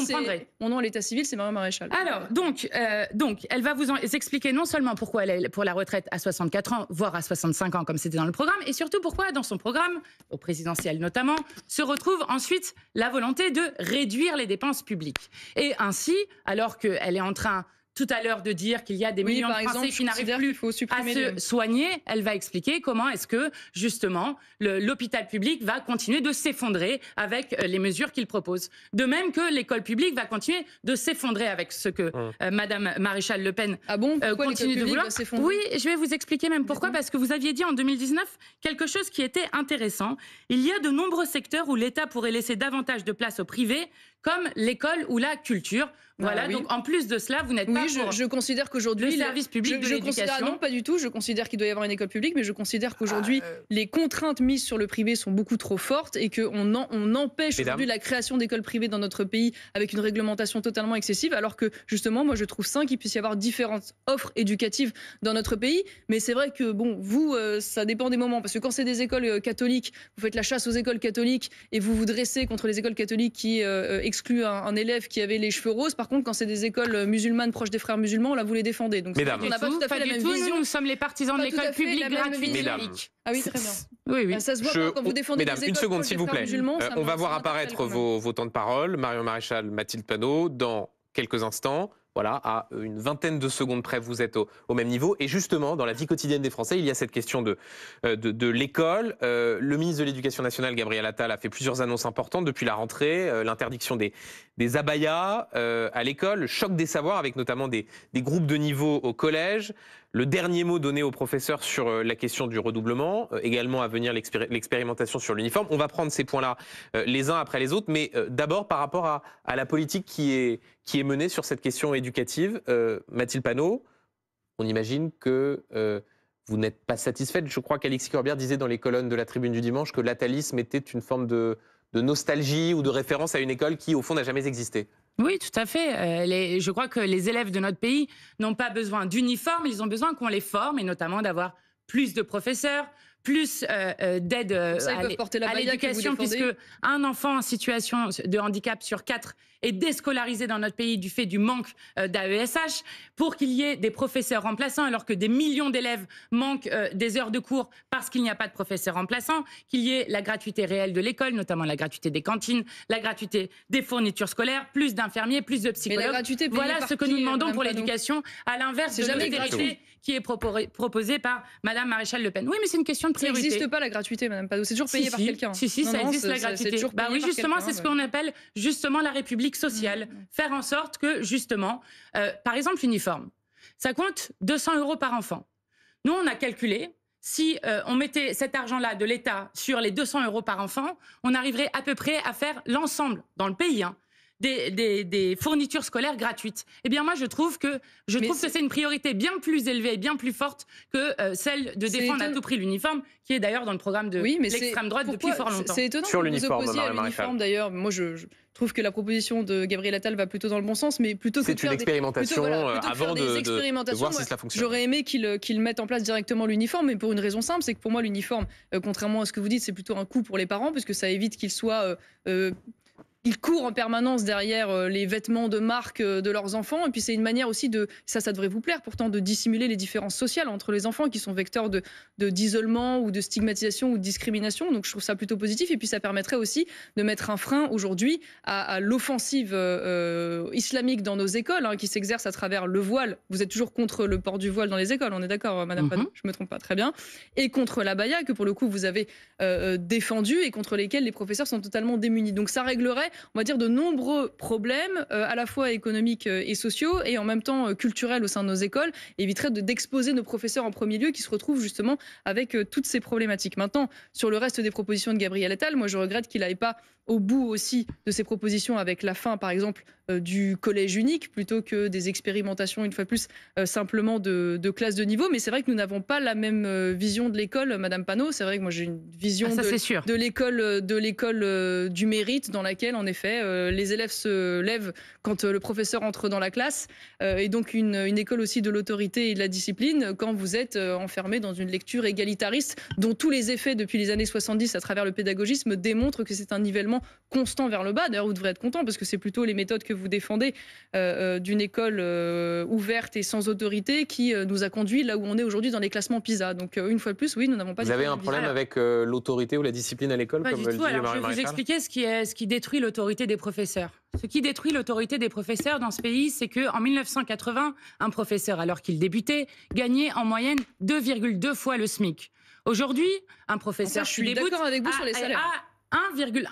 mon nom à l'état civil, c'est Marie Maréchal. Alors, donc donc elle va vous expliquer non seulement pourquoi elle est pour la retraite à 64 ans voire à 65 ans comme c'était dans le programme et surtout pourquoi dans son programme au présidentiel notamment se retrouve ensuite la volonté de réduire les dépenses public. Et ainsi, alors qu'elle est en train tout à l'heure de dire qu'il y a des millions de Français qui n'arrivent plus à se soigner, elle va expliquer comment est-ce que justement l'hôpital public va continuer de s'effondrer avec euh, les mesures qu'il propose. De même que l'école publique va continuer de s'effondrer avec ce que Mme hum. euh, Madame Maréchal Le Pen ah bon, euh, continue de vouloir. Oui, je vais vous expliquer même pourquoi, parce que vous aviez dit en 2019 quelque chose qui était intéressant. Il y a de nombreux secteurs où l'État pourrait laisser davantage de place au privé comme l'école ou la culture. Ah voilà, donc en plus de cela, vous n'êtes pas je, je considère qu'aujourd'hui le service public de l'éducation. non, pas du tout. Je considère qu'il doit y avoir une école publique, mais je considère ah, qu'aujourd'hui euh. les contraintes mises sur le privé sont beaucoup trop fortes et qu'on on empêche aujourd'hui la création d'écoles privées dans notre pays avec une réglementation totalement excessive, alors que justement, moi, je trouve sain qu'il puisse y avoir différentes offres éducatives dans notre pays. Mais c'est vrai que bon, vous, euh, ça dépend des moments, parce que quand c'est des écoles euh, catholiques, vous faites la chasse aux écoles catholiques et vous vous dressez contre les écoles catholiques qui exclu un, élève qui avait les cheveux roses. Par contre, quand c'est des écoles euh, musulmanes proches des frères musulmans, on la voulait défendre. Donc, on n'a pas tout à fait la même vision. Nous, sommes les partisans de l'école publique gratuite. Mesdames. Ah oui, très bien. Oui, oui. Ça se voit quand vous défendez des une seconde, s'il vous plaît. Euh, on va voir apparaître vos, vos temps de parole, Marion Maréchal, Mathilde Panot, dans quelques instants. Voilà, à une vingtaine de secondes près, vous êtes au, même niveau. Et justement, dans la vie quotidienne des Français, il y a cette question de, euh, de, l'école. Euh, le ministre de l'Éducation nationale, Gabriel Attal, a fait plusieurs annonces importantes depuis la rentrée. Euh, l'interdiction des, des abayas à l'école, choc des savoirs avec notamment des, des groupes de niveau au collège. Le dernier mot donné aux professeurs sur la question du redoublement, également à venir l'expérimentation sur l'uniforme. On va prendre ces points-là les uns après les autres, mais d'abord par rapport à, à, la politique qui est, qui est menée sur cette question éducative. Euh, Mathilde Panot, on imagine que euh, vous n'êtes pas satisfaite. Je crois qu'Alexis Corbière disait dans les colonnes de la Tribune du Dimanche que l'atalisme était une forme de, nostalgie ou de référence à une école qui, au fond, n'a jamais existé. Oui, tout à fait. Euh, je crois que les élèves de notre pays n'ont pas besoin d'uniformes, ils ont besoin qu'on les forme, et notamment d'avoir plus de professeurs, plus euh, euh, d'aide euh, à l'éducation, puisque un enfant en situation de handicap sur quatre est déscolarisé dans notre pays du fait du manque d'AESH, pour qu'il y ait des professeurs remplaçants, alors que des millions d'élèves manquent des heures de cours parce qu'il n'y a pas de professeurs remplaçants, qu'il y ait la gratuité réelle de l'école, notamment la gratuité des cantines, la gratuité des fournitures scolaires, plus d'infirmiers, plus de psychologues. Voilà ce que nous demandons pour l'éducation, à l'inverse de l'autorité qui est proposée par Madame Maréchal Le Pen. Oui, mais c'est une question il n'existe pas la gratuité, Madame Pado, C'est toujours payé par quelqu'un. Si, si, ça existe la gratuité. Bah oui, justement, c'est ce qu'on appelle justement la République sociale. Mm, mm. Faire en sorte que, justement, euh, par exemple, l'uniforme, ça compte 200 euros par enfant. Nous, on a calculé, si euh, on mettait cet argent-là de l'État sur les 200 euros par enfant, on arriverait à peu près à faire l'ensemble dans le pays, hein, des, fournitures scolaires gratuites. Eh bien, moi, je trouve que je trouve que c'est une priorité bien plus élevée et bien plus forte que euh, celle de défendre à tout prix l'uniforme, qui est d'ailleurs dans le programme de l'extrême droite depuis fort longtemps. C'est étonnant Sur que vous opposiez à l'uniforme, d'ailleurs. Moi, je, trouve que la proposition de Gabriel Attal va plutôt dans le bon sens, mais plutôt que c'est de une expérimentation euh, des, avant de, voir si euh, cela fonctionne. J'aurais aimé qu'il qu'il mette en place directement l'uniforme, mais pour une raison simple, c'est que pour moi l'uniforme, contrairement à ce que vous dites, c'est plutôt un coût pour les parents, parce que ça évite qu'ils soient ils courent en permanence derrière euh, les vêtements de marque euh, de leurs enfants. Et puis c'est une manière aussi de, ça, ça devrait vous plaire pourtant, de dissimuler les différences sociales entre les enfants qui sont vecteurs de, d'isolement ou de stigmatisation ou de discrimination. Donc je trouve ça plutôt positif. Et puis ça permettrait aussi de mettre un frein aujourd'hui à, l'offensive euh, islamique dans nos écoles, hein, qui s'exerce à travers le voile. Vous êtes toujours contre le port du voile dans les écoles, on est d'accord, Madame mm je ne Je me trompe pas, très bien. Et contre la baya que pour le coup vous avez euh, défendu et contre lesquels les professeurs sont totalement démunis. Donc ça réglerait on va dire, de nombreux problèmes, euh, à la fois économiques euh, et sociaux, et en même temps euh, culturels au sein de nos écoles, éviterait d'exposer nos professeurs en premier lieu qui se retrouvent justement avec toutes ces problématiques. Maintenant, sur le reste des propositions de Gabriel Attal, moi je regrette qu'il n'aille pas au bout aussi de ces propositions avec la fin, par exemple, euh, du collège unique, plutôt que des expérimentations, une fois plus, euh, simplement de, classes de niveau. Mais c'est vrai que nous n'avons pas la même euh, vision de l'école, Madame Panot. C'est vrai que moi, j'ai une vision ah, de l'école de l'école du mérite, dans laquelle, en effet, les élèves se lèvent quand euh, le professeur entre dans la classe, euh, et donc une, école aussi de l'autorité et de la discipline, quand vous êtes euh, enfermé dans une lecture égalitariste dont tous les effets depuis les années 70 à travers le pédagogisme démontrent que c'est un nivellement constant vers le bas. D'ailleurs, vous devrez être content parce que c'est plutôt les méthodes que vous défendez d'une école ouverte et sans autorité qui nous a conduit là où on est aujourd'hui dans les classements PISA. Donc, une fois de plus, oui, nous n'avons pas. Vous avez un problème avec l'autorité ou la discipline à l'école, comme du Alors, Je vais vous expliquer ce qui, est, ce qui détruit l'autorité des professeurs. Ce qui détruit l'autorité des professeurs dans ce pays, c'est que en 1980, un professeur, alors qu'il débutait, gagnait en moyenne 2,2 fois le SMIC. Aujourd'hui, un professeur, enfin, je suis les 1,1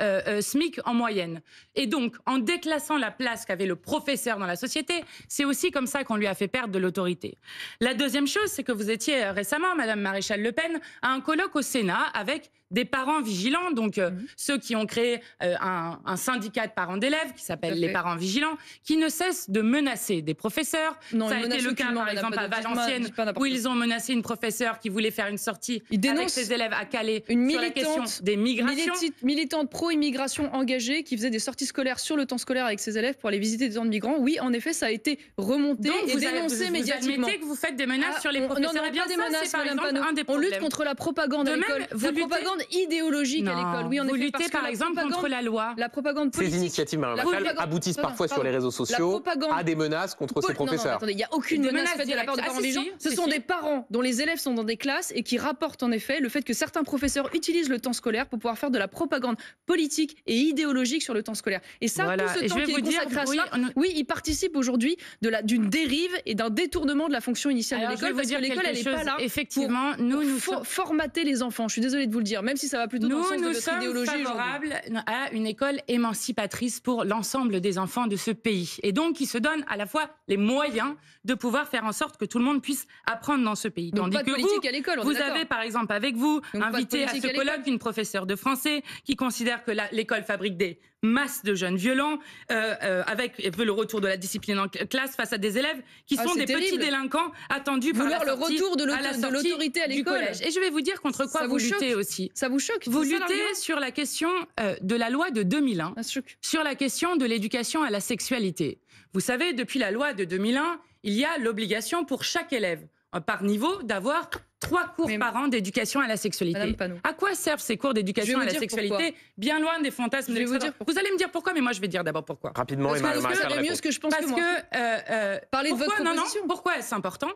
euh, euh, SMIC en moyenne. Et donc, en déclassant la place qu'avait le professeur dans la société, c'est aussi comme ça qu'on lui a fait perdre de l'autorité. La deuxième chose, c'est que vous étiez euh, récemment, Madame Maréchal Le Pen, à un colloque au Sénat avec des parents vigilants, donc euh, mhm. ceux qui ont créé euh, un, syndicat de parents d'élèves qui s'appelle les parents vigilants, qui ne cessent de menacer des professeurs. Ça a été le cas par exemple à Valenciennes où ils ont menacé une professeure qui voulait faire une sortie avec ses élèves à Calais une sur la question des migrations. Militante, pro-immigration engagée qui faisait des sorties scolaires sur le temps scolaire avec ses élèves pour aller visiter des gens de migrants. Oui, en effet, ça a été remonté et vous dénoncé médiatiquement. Vous admettez que vous faites des menaces ah, sur les professeurs. bien, des par exemple, un des on lutte contre la propagande de l'école. La propagande idéologique à l'école. Oui, on vous est luttez par exemple contre la loi. La propagande politique. Ces initiatives marginales aboutissent parfois sur les réseaux sociaux à des menaces contre ces professeurs. il n'y a aucune menace faite de la part ah, des parents des Ce sont des parents dont les élèves sont dans des classes et qui rapportent en effet le fait que certains professeurs utilisent le temps scolaire pour pouvoir faire de la propagande politique et idéologique sur le temps scolaire. Et ça, tout ce temps qu'ils consacré à oui, ils participent il participe aujourd'hui d'une dérive et d'un détournement de la fonction initiale de l'école, parce que l'école, elle n'est pas là effectivement, pour nous, nous formater les enfants. Je suis désolée de vous le dire. Même si ça va plutôt nous, nous de sommes favorables à une école émancipatrice pour l'ensemble des enfants de ce pays. Et donc, qui se donne à la fois les moyens de pouvoir faire en sorte que tout le monde puisse apprendre dans ce pays. Donc, politique vous, à l'école, vous avez par exemple avec vous invité à ce colloque une professeure de français qui considère que l'école fabrique des masse de jeunes violents, euh, euh, avec le retour de la discipline en classe face à des élèves qui ah, sont des petits délinquants attendus par la sortie, le retour de l'autorité à l'école. et je vais vous dire contre quoi vous, luttez aussi. Ça vous choque Vous luttez sur la question euh, de la loi de 2001, sur la question de l'éducation à la sexualité. Vous savez, depuis la loi de 2001, il y a l'obligation pour chaque élève, par niveau, d'avoir trois cours par an d'éducation à la sexualité. À quoi servent ces cours d'éducation à la sexualité Bien loin des fantasmes. Vous, dire vous, allez me dire pourquoi, mais moi je vais dire d'abord pourquoi. Rapidement, Parce que, mieux que je pense Parce que, euh, euh, de votre pourquoi est-ce important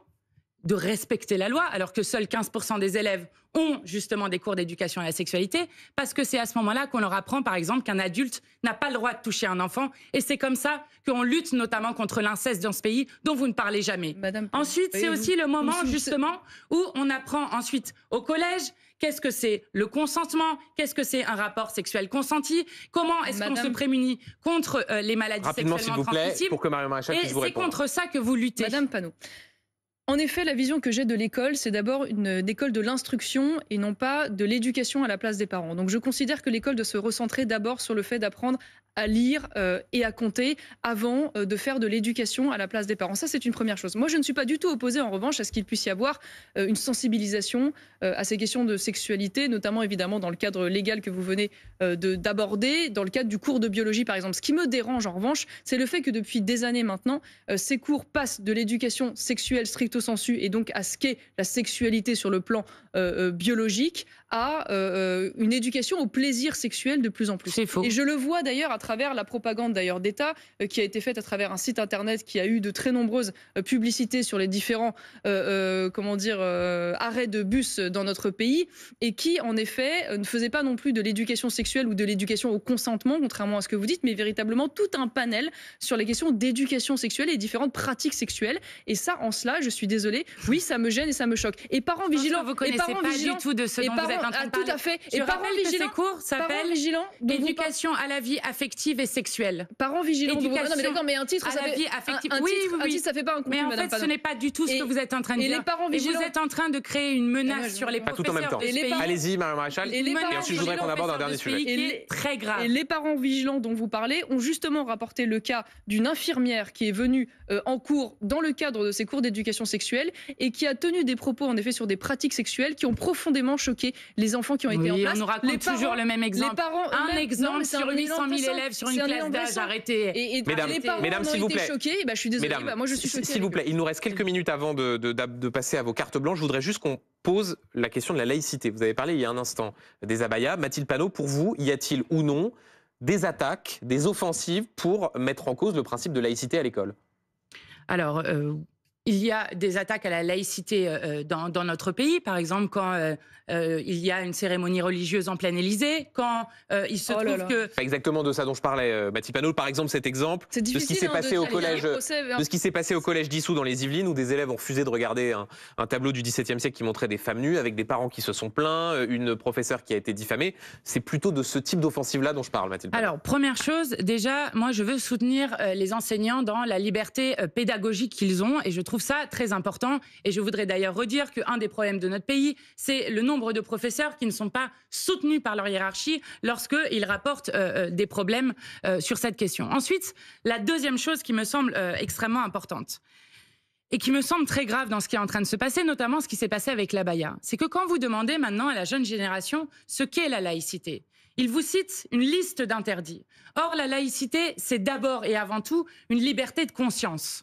de respecter la loi, alors que seuls 15% des élèves ont justement des cours d'éducation à la sexualité, parce que c'est à ce moment-là qu'on leur apprend, par exemple, qu'un adulte n'a pas le droit de toucher un enfant. Et c'est comme ça qu'on lutte notamment contre l'inceste dans ce pays dont vous ne parlez jamais. ensuite, c'est aussi le moment justement où on apprend ensuite au collège qu'est-ce que c'est le consentement, qu'est-ce que c'est un rapport sexuel consenti, comment est-ce qu'on se prémunit contre euh, les maladies Rapidement, sexuellement vous plaît, Pour que puisse vous Et c'est contre ça que vous luttez. Madame Panot. En effet, la vision que j'ai de l'école, c'est d'abord une, école de l'instruction et non pas de l'éducation à la place des parents. Donc je considère que l'école doit se recentrer d'abord sur le fait d'apprendre à lire euh, et à compter avant euh, de faire de l'éducation à la place des parents. Ça, c'est une première chose. Moi, je ne suis pas du tout opposée, en revanche, à ce qu'il puisse y avoir euh, une sensibilisation à ces questions de sexualité, notamment évidemment dans le cadre légal que vous venez d'aborder, dans le cadre du cours de biologie, par exemple. Ce qui me dérange, en revanche, c'est le fait que depuis des années maintenant, ces cours passent de l'éducation sexuelle stricte et donc à ce qu'est la sexualité sur le plan euh, euh, biologique, à euh, une éducation au plaisir sexuel de plus en plus. C'est faux. Et je le vois d'ailleurs à travers la propagande d'ailleurs d'État euh, qui a été faite à travers un site internet qui a eu de très nombreuses euh, publicités sur les différents comment dire arrêts de bus dans notre pays et qui en effet ne faisait pas non plus de l'éducation sexuelle ou de l'éducation au consentement contrairement à ce que vous dites mais véritablement tout un panel sur les questions d'éducation sexuelle et différentes pratiques sexuelles et ça en cela je suis désolée oui ça me gêne et ça me choque et parents vigilants vous connaissez et parents vigilants, du tout de ce ah, tout à fait. Je rappelle parents vigilants. Ces cours s'appellent Éducation à la vie affective et sexuelle. Parents vigilants. Éducation ah non, mais d'accord, mais un titre, ça fait... Un, oui, titre, oui, oui. ça fait pas un coup. Mais en fait, ce n'est pas du tout ce que vous êtes en train de et dire. Les parents et vigilants. vous êtes en train de créer une menace sur les parents Tout en même temps. Allez-y, Marie Maréchal. Et, ensuite, je voudrais qu'on aborde un dernier sujet. Qui est très grave. Et les parents vigilants dont vous parlez ont justement rapporté le cas d'une infirmière qui est venue euh, en cours dans le cadre de ses cours d'éducation sexuelle et qui a tenu des propos en effet sur des pratiques sexuelles qui ont profondément choqué les enfants qui ont été en place. On nous raconte toujours le même exemple. Les parents un exemple sur 800 000 élèves sur une classe d'âge. arrêtée, mesdames, les mesdames, s'il vous plaît. Choqués, bah, je suis désolée. Mesdames, bah, moi, je suis S'il vous plaît, il nous reste quelques hum. minutes avant de, passer à vos cartes blanches. Je voudrais juste qu'on pose la question de la laïcité. Vous avez parlé il y a un instant des abayas. Mathilde Panot, pour vous, y a-t-il ou non des attaques, des offensives pour mettre en cause le principe de laïcité à l'école Alors, euh, il y a des attaques à la laïcité euh, euh, dans, notre pays, par exemple quand euh, il y a une cérémonie religieuse en plein Élysée, quand il se oh trouve que pas exactement de ça dont je parlais, Mathieu Panot, par exemple cet exemple de hein, ce qui s'est passé au collège, ce qui s'est passé au collège d'Issou dans les Yvelines où des élèves ont refusé de regarder un, tableau du XVIIe siècle qui montrait des femmes nues, avec des parents qui se sont plaints, une professeure qui a été diffamée. C'est plutôt de ce type d'offensive là dont je parle, Mathilde. Alors première chose, déjà, moi je veux soutenir les enseignants dans la liberté pédagogique qu'ils ont et je trouve trouve ça très important. Et je voudrais d'ailleurs redire qu'un des problèmes de notre pays, c'est le nombre de professeurs qui ne sont pas soutenus par leur hiérarchie lorsqu'ils rapportent euh, euh, des problèmes euh, sur cette question. Ensuite, la deuxième chose qui me semble extrêmement importante et qui me semble très grave dans ce qui est en train de se passer, notamment ce qui s'est passé avec la Baïa, c'est que quand vous demandez maintenant à la jeune génération ce qu'est la laïcité, ils vous citent une liste d'interdits. Or, la laïcité, c'est d'abord et avant tout une liberté de conscience.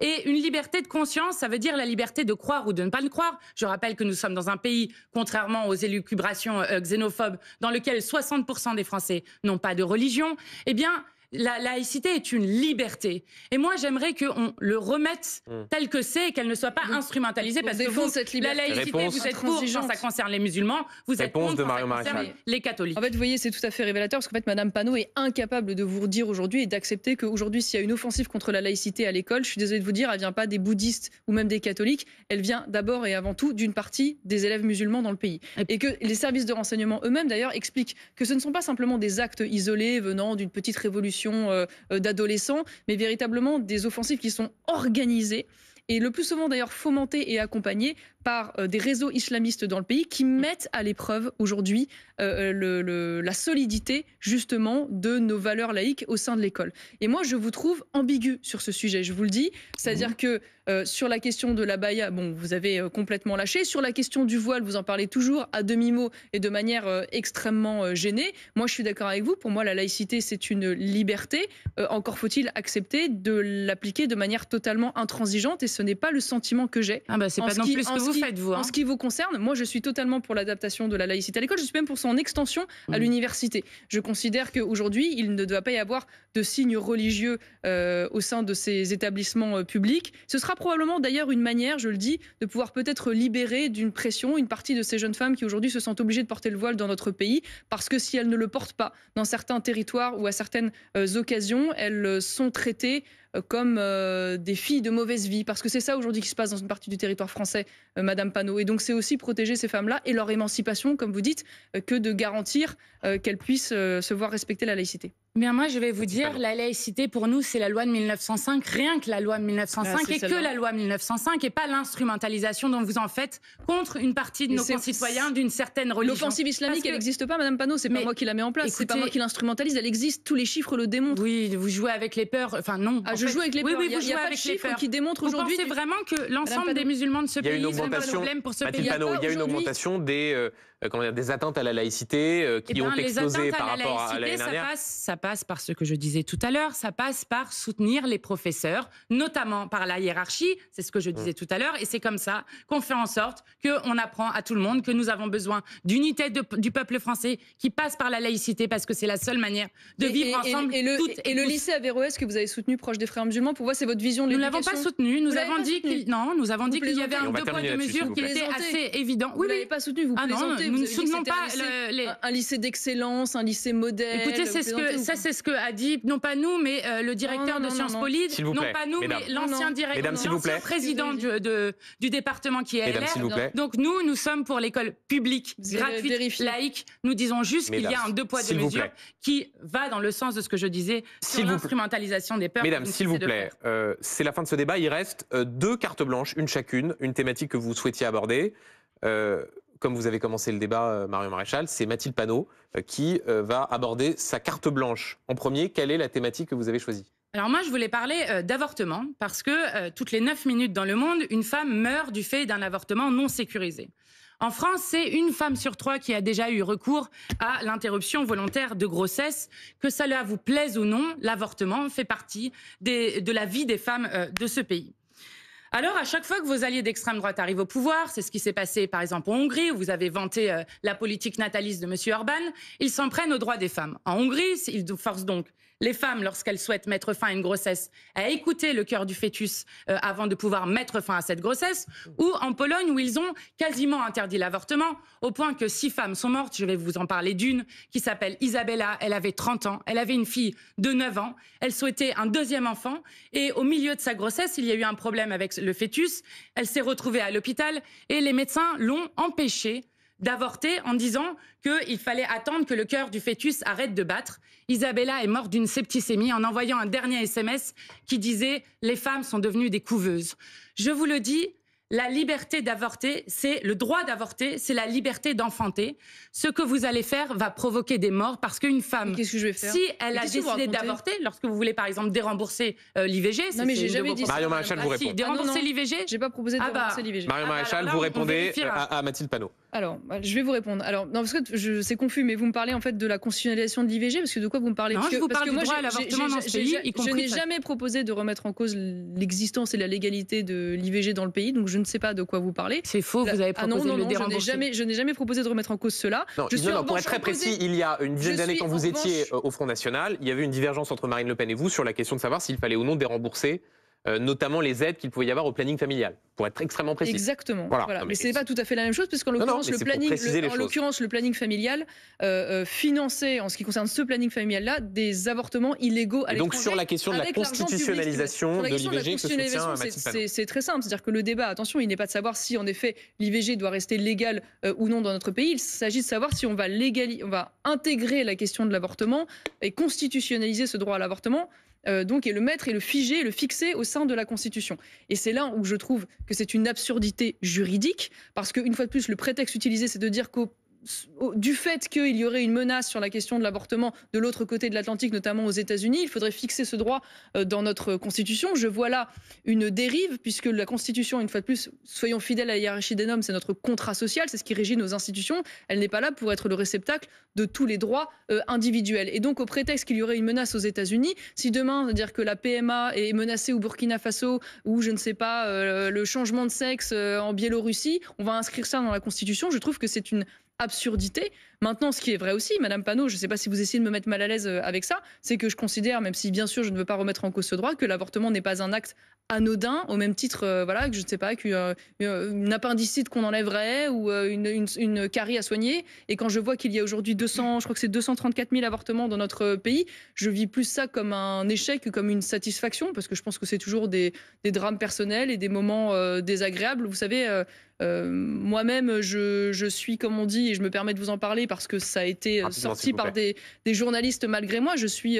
Et une liberté de conscience, ça veut dire la liberté de croire ou de ne pas le croire. Je rappelle que nous sommes dans un pays, contrairement aux élucubrations euh, xénophobes, dans lequel 60% des Français n'ont pas de religion. Eh bien, la laïcité est une liberté. Et moi, j'aimerais qu'on le remette mmh. tel que c'est et qu'elle ne soit pas instrumentalisée parce que cette la laïcité, vous êtes pour ça concerne les musulmans, vous êtes contre de quand les catholiques. En fait, vous voyez, c'est tout à fait révélateur parce qu'en fait, Madame Panot est incapable de vous dire aujourd'hui et d'accepter qu'aujourd'hui, s'il y a une offensive contre la laïcité à l'école, je suis désolée de vous dire, elle vient pas des bouddhistes ou même des catholiques, elle vient d'abord et avant tout d'une partie des élèves musulmans dans le pays. Et que les services de renseignement eux-mêmes, d'ailleurs, expliquent que ce ne sont pas simplement des actes isolés venant d'une petite révolution euh, euh, d'adolescents, mais véritablement des offensives qui sont organisées et le plus souvent d'ailleurs fomentées et accompagnées par euh, des réseaux islamistes dans le pays qui mm. mettent à l'épreuve aujourd'hui euh, euh, le, la solidité justement de nos valeurs laïques au sein de l'école. Et moi, je vous trouve ambigu sur ce sujet, je vous le dis. C'est-à-dire mm. que sur la question de la baïa, bon, vous avez complètement lâché. Sur la question du voile, vous en parlez toujours à demi-mot et de manière extrêmement gênée. Moi, je suis d'accord avec vous. Pour moi, la laïcité, c'est une liberté. encore faut-il accepter de l'appliquer de manière totalement intransigeante et ce n'est pas le sentiment que j'ai. Ah bah c'est pas non plus que vous en hein. ce qui vous concerne, moi, je suis totalement pour l'adaptation de la laïcité à l'école. Je suis même pour son extension à mm. l'université. Je considère qu'aujourd'hui, il ne doit pas y avoir de signes religieux euh, au sein de ces établissements euh, publics. Ce sera probablement d'ailleurs une manière, je le dis, de pouvoir peut-être libérer d'une pression une partie de ces jeunes femmes qui aujourd'hui se sentent obligées de porter le voile dans notre pays, parce que si elles ne le portent pas dans certains territoires ou à certaines euh, occasions, elles sont traitées euh, comme euh, des filles de mauvaise vie, parce que c'est ça aujourd'hui qui se passe dans une partie du territoire français, euh, Madame Panot. Et donc c'est aussi protéger ces femmes-là et leur émancipation, comme vous dites, que de garantir qu'elles puissent se voir respecter la laïcité. Bien, moi, je vais vous dire, la laïcité, pour nous, c'est la loi de 1905, rien que la loi de 1905 ah, et que la loi de 1905 et pas l'instrumentalisation dont vous en faites contre une partie de nos concitoyens d'une certaine religion. L'offensive islamique, elle n'existe pas, Madame Panot, c'est pas moi qui la met en place, c'est pas moi qui l'instrumentalise, elle existe, tous les chiffres le démontrent. Oui, vous jouez avec les peurs, enfin non. Ah, je joue avec les peurs, vous il n'y a, pas chiffres qui démontrent aujourd'hui. Vous vraiment que l'ensemble des musulmans de ce pays, sont un problème pour ce pays Il y a une augmentation des euh, euh, des atteintes à la laïcité euh, qui eh ben, ont explosé par à la rapport laïcité, à l'année dernière ça passe, ça passe par ce que je disais tout à l'heure, ça passe par soutenir les professeurs, notamment par la hiérarchie, c'est ce que je mm. disais tout à l'heure, et c'est comme ça qu'on fait en sorte qu'on apprend à tout le monde que nous avons besoin d'unité du peuple français qui passe par la laïcité, parce que c'est la seule manière de vivre ensemble. Et, le, toutes et le lycée Averroès que vous avez soutenu proche des frères musulmans, pour vous, c'est votre vision de l'éducation Nous l'avons pas soutenu, nous avons dit qu'il non, nous avons dit qu'il y avait un deux poids de mesures qui était assez évident. Vous ne l'avez pas soutenu, vous ah nous ne soutenons pas un lycée, les... un lycée d'excellence, un lycée modèle. Écoutez, c'est ce que, ça c'est ce que a dit non pas nous mais euh, le directeur de Sciences Po non pas nous mais l'ancien directeur, l'ancien président du, de, du, département qui est Mesdames, Donc nous nous sommes pour l'école publique, gratuite, laïque. Nous disons juste qu'il y a un deux poids deux mesures qui va dans le sens de ce que je disais sur l'instrumentalisation des peurs. Mesdames, s'il vous plaît, euh, c'est la fin de ce débat. Il reste euh, deux cartes blanches, une chacune, une thématique que vous souhaitiez aborder. Euh, comme vous avez commencé le débat, euh, Marion Maréchal, c'est Mathilde Panot euh, qui euh, va aborder sa carte blanche. En premier, quelle est la thématique que vous avez choisie alors moi, je voulais parler d'avortement parce que toutes les 9 minutes dans le monde, une femme meurt du fait d'un avortement non sécurisé. En France, c'est une femme sur trois qui a déjà eu recours à l'interruption volontaire de grossesse. Que cela vous plaise ou non, l'avortement fait partie de la vie des femmes de ce pays. Alors, à chaque fois que vos alliés d'extrême droite arrivent au pouvoir, c'est ce qui s'est passé par exemple en Hongrie, où vous avez vanté euh, la politique nataliste de M. Orban, ils s'en prennent aux droits des femmes. En Hongrie, ils forcent donc les femmes lorsqu'elles souhaitent mettre fin à une grossesse à écouter le cœur du fœtus euh, avant de pouvoir mettre fin à cette grossesse, ou en Pologne où ils ont quasiment interdit l'avortement, au point que six femmes sont mortes, je vais vous en parler d'une, qui s'appelle Isabella, elle avait 30 ans, elle avait une fille de 9 ans, elle souhaitait un deuxième enfant, et au milieu de sa grossesse, il y a eu un problème avec le fœtus, elle s'est retrouvée à l'hôpital, et les médecins l'ont empêchée d'avorter en disant qu'il fallait attendre que le cœur du fœtus arrête de battre. Isabella est morte d'une septicémie en envoyant un dernier SMS qui disait ⁇ Les femmes sont devenues des couveuses ⁇ Je vous le dis, la liberté d'avorter, c'est le droit d'avorter, c'est la liberté d'enfanter. Ce que vous allez faire va provoquer des morts parce qu'une femme, si elle a décidé d'avorter, lorsque vous voulez par exemple dérembourser euh, l'IVG, non mais j'ai jamais dit Marion Maréchal vous ah répond. si, dérembourser l'IVG, j'ai pas proposé de ah bah, dérembourser l'IVG. Mario ah bah Maréchal, vous répondez à, à Mathilde Panot. Alors, bah, je vais vous répondre. Alors, non, parce que c'est confus, mais vous me parlez en fait de la constitutionnalisation de l'IVG, parce que de quoi vous me parlez non, je vous moi, Je n'ai jamais proposé de remettre en cause l'existence et la légalité de l'IVG dans le pays, donc je ne sais pas de quoi vous parlez. C'est faux, vous avez proposé ah non, non, je n'ai jamais, je n'ai jamais proposé de remettre en cause cela. pour être très précis, il y a une dizaine d'années, quand vous étiez au Front National, il y avait une divergence entre Marine Le Pen et vous sur la question de savoir s'il fallait ou non dérembourser euh, notamment les aides qu'il pouvait y avoir au planning familial, pour être extrêmement précis. Exactement. mais, ce n'est pas tout à fait la même chose, parce l'occurrence, le, l'occurrence, le planning familial euh, euh, finançait, en ce qui concerne ce planning familial-là, des avortements illégaux à Et donc sur la question de la constitutionnalisation de l'IVG, c'est très simple. C'est-à-dire que le débat, attention, il n'est pas de savoir si, en effet, l'IVG doit rester légal euh, ou non dans notre pays. Il s'agit de savoir si on va, on va intégrer la question de l'avortement et constitutionnaliser ce droit à l'avortement euh, donc, et le mettre et le figer, le fixer au sein de la Constitution. Et c'est là où je trouve que c'est une absurdité juridique, parce qu'une fois de plus, le prétexte utilisé, c'est de dire qu'au du fait qu'il y aurait une menace sur la question de l'avortement de l'autre côté de l'Atlantique, notamment aux États-Unis, il faudrait fixer ce droit euh, dans notre Constitution. Je vois là une dérive, puisque la Constitution, une fois de plus, soyons fidèles à la hiérarchie des normes, c'est notre contrat social, c'est ce qui régit nos institutions. Elle n'est pas là pour être le réceptacle de tous les droits euh, individuels. Et donc, au prétexte qu'il y aurait une menace aux États-Unis, si demain, cest à dire que la PMA est menacée au Burkina Faso ou, je ne sais pas, euh, le changement de sexe en Biélorussie, on va inscrire ça dans la Constitution, je trouve que c'est une absurdité. Maintenant, ce qui est vrai aussi, Madame Panot, je ne sais pas si vous essayez de me mettre mal à l'aise euh, avec ça, c'est que je considère, même si bien sûr je ne veux pas remettre en cause ce droit, que l'avortement n'est pas un acte anodin, au même titre, euh, voilà, que je ne sais pas, qu'une euh, appendicite qu'on enlèverait ou euh, une, une, carie à soigner. Et quand je vois qu'il y a aujourd'hui 200, je crois que c'est 234 000 avortements dans notre pays, je vis plus ça comme un échec que comme une satisfaction, parce que je pense que c'est toujours des, des, drames personnels et des moments désagréables. Vous savez. moi-même, je, je, suis, comme on dit, et je me permets de vous en parler parce que ça a été sorti par des, des, journalistes malgré moi, je suis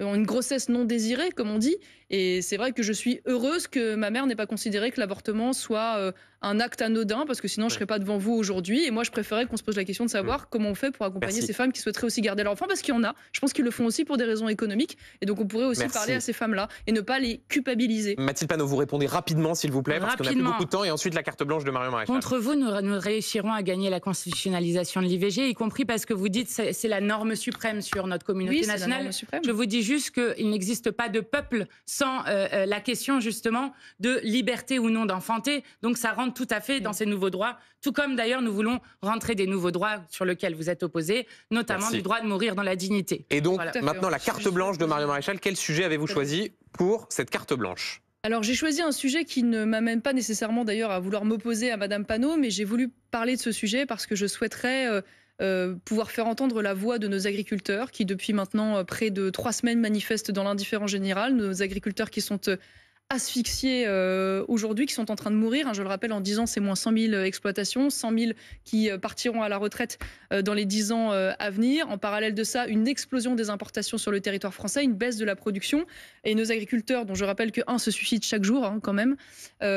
euh, une grossesse non désirée, comme on dit. Et c'est vrai que je suis heureuse que ma mère n'ait pas considéré que l'avortement soit euh, un acte anodin, parce que sinon je ne serais pas devant vous aujourd'hui. Et moi, je préférais qu'on se pose la question de mm. savoir comment on fait pour accompagner ces femmes qui souhaiteraient aussi garder leur enfant, parce qu'il y en a. Je pense qu'ils le font aussi pour des raisons économiques. Et donc, on pourrait aussi parler à ces femmes-là et ne pas les culpabiliser. Mathilde Panot, vous répondez rapidement, s'il vous plaît, parce qu'on a plus beaucoup de temps. Et ensuite, la carte blanche de Marion Maréchal. Contre vous, nous, réussirons à gagner la constitutionnalisation de l'IVG, y compris parce que vous dites c'est la norme suprême sur notre communauté nationale. La norme suprême. Je vous dis juste qu'il n'existe pas de peuple sans euh, euh, la question justement de liberté ou non d'enfanter. Donc ça rentre tout à fait dans mm. ces nouveaux droits, tout comme d'ailleurs nous voulons rentrer des nouveaux droits sur lesquels vous êtes opposés, notamment du droit de mourir dans la dignité. Et donc maintenant la carte blanche de Marion Maréchal, quel sujet avez-vous choisi pour cette carte blanche alors j'ai choisi un sujet qui ne m'amène pas nécessairement d'ailleurs à vouloir m'opposer à Madame Panot, mais j'ai voulu parler de ce sujet parce que je souhaiterais euh, euh, pouvoir faire entendre la voix de nos agriculteurs qui, depuis maintenant euh, près de trois semaines, manifestent dans l'indifférence générale. Nos agriculteurs qui sont euh, asphyxiés euh, aujourd'hui, qui sont en train de mourir. Hein, je le rappelle, en 10 ans, c'est moins 100 000 euh, exploitations, 100 000 qui euh, partiront à la retraite dans les 10 ans à venir. En parallèle de ça, une explosion des importations sur le territoire français, une baisse de la production. Et nos agriculteurs, dont je rappelle que un se suicide chaque jour hein, quand même,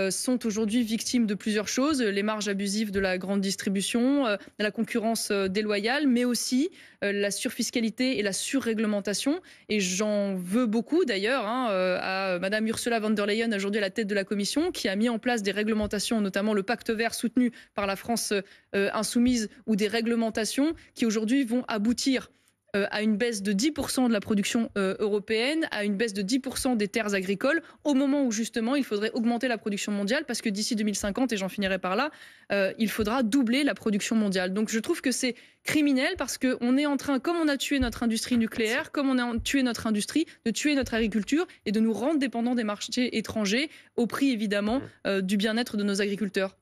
sont aujourd'hui victimes de plusieurs choses. Les marges abusives de la grande distribution, la concurrence déloyale, mais aussi euh, la surfiscalité et la surréglementation. Et j'en veux beaucoup d'ailleurs hein, euh, à Madame Ursula von der Leyen, aujourd'hui à la tête de la Commission, qui a mis en place des réglementations, notamment le pacte vert soutenu par la France euh, insoumise, ou des réglementations qui aujourd'hui vont aboutir euh, à une baisse de 10% de la production euh, européenne, à une baisse de 10% des terres agricoles, au moment où justement il faudrait augmenter la production mondiale, parce que d'ici 2050, et j'en finirai par là, euh, il faudra doubler la production mondiale. Donc je trouve que c'est criminel parce qu'on est en train, comme on a tué notre industrie nucléaire, comme on a tué notre industrie, de tuer notre agriculture et de nous rendre dépendants des marchés étrangers, au prix évidemment mmh. du bien-être de nos agriculteurs.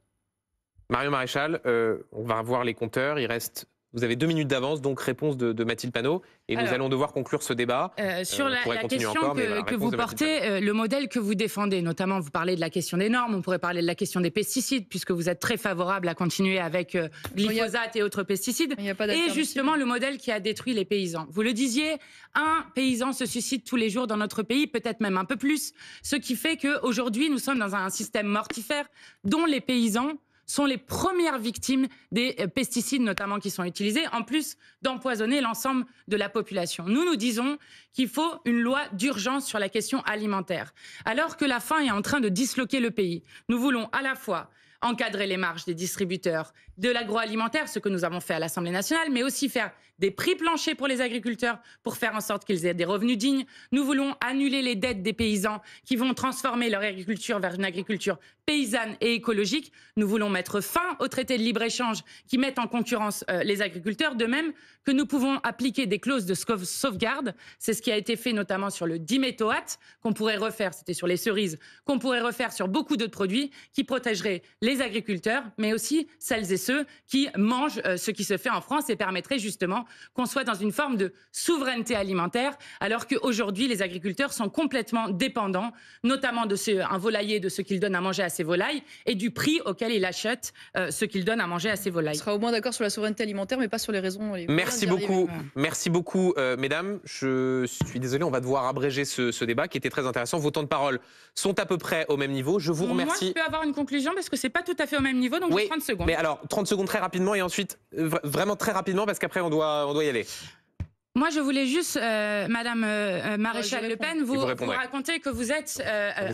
Mario Maréchal, on va voir les compteurs. Il reste vous avez deux minutes d'avance, donc réponse de, Mathilde Panot. Et nous allons devoir conclure ce débat. Euh, sur euh, la, question que, vous portez, euh, le modèle que vous défendez, notamment vous parlez de la question des normes, on pourrait parler de la question des pesticides, puisque vous êtes très favorable à continuer avec glyphosate et autres pesticides. Et justement, le modèle qui a détruit les paysans. Vous le disiez, un paysan se suicide tous les jours dans notre pays, peut-être même un peu plus. Ce qui fait qu'aujourd'hui, nous sommes dans un système mortifère dont les paysans sont les premières victimes des euh, pesticides, notamment qui sont utilisés, en plus d'empoisonner l'ensemble de la population. Nous, nous disons qu'il faut une loi d'urgence sur la question alimentaire. Alors que la faim est en train de disloquer le pays, nous voulons à la fois encadrer les marges des distributeurs de l'agroalimentaire, ce que nous avons fait à l'Assemblée nationale, mais aussi faire des prix planchers pour les agriculteurs pour faire en sorte qu'ils aient des revenus dignes. Nous voulons annuler les dettes des paysans qui vont transformer leur agriculture vers une agriculture paysanne et écologique. Nous voulons mettre fin au traité de libre-échange qui mettent en concurrence euh, les agriculteurs, de même que nous pouvons appliquer des clauses de sauvegarde. C'est ce qui a été fait notamment sur le diméthoate qu'on pourrait refaire, c'était sur les cerises, qu'on pourrait refaire sur beaucoup d'autres produits qui protégeraient les agriculteurs, mais aussi celles et ceux qui mangent euh, ce qui se fait en France et permettraient justement qu'on soit dans une forme de souveraineté alimentaire, alors qu'aujourd'hui, les agriculteurs sont complètement dépendants, notamment de un volailler, de ce qu'il donne à manger à ses volailles et du prix auquel il achète euh, ce qu'il donne à manger à ses volailles. On sera au moins d'accord sur la souveraineté alimentaire, mais pas sur les raisons. Merci, beaucoup. Merci euh, beaucoup. mesdames. Je suis désolé, on va devoir abréger ce, débat qui était très intéressant. Vos temps de parole sont à peu près au même niveau. Je vous remercie. Moi, je peux avoir une conclusion parce que c'est pas tout à fait au même niveau, donc 30 secondes. Mais alors, 30 secondes très rapidement et ensuite, euh, vraiment très rapidement, parce qu'après, on doit on doit y aller. Moi, je voulais juste, euh, Madame euh, euh, Maréchal Le Pen, vous, raconter que vous êtes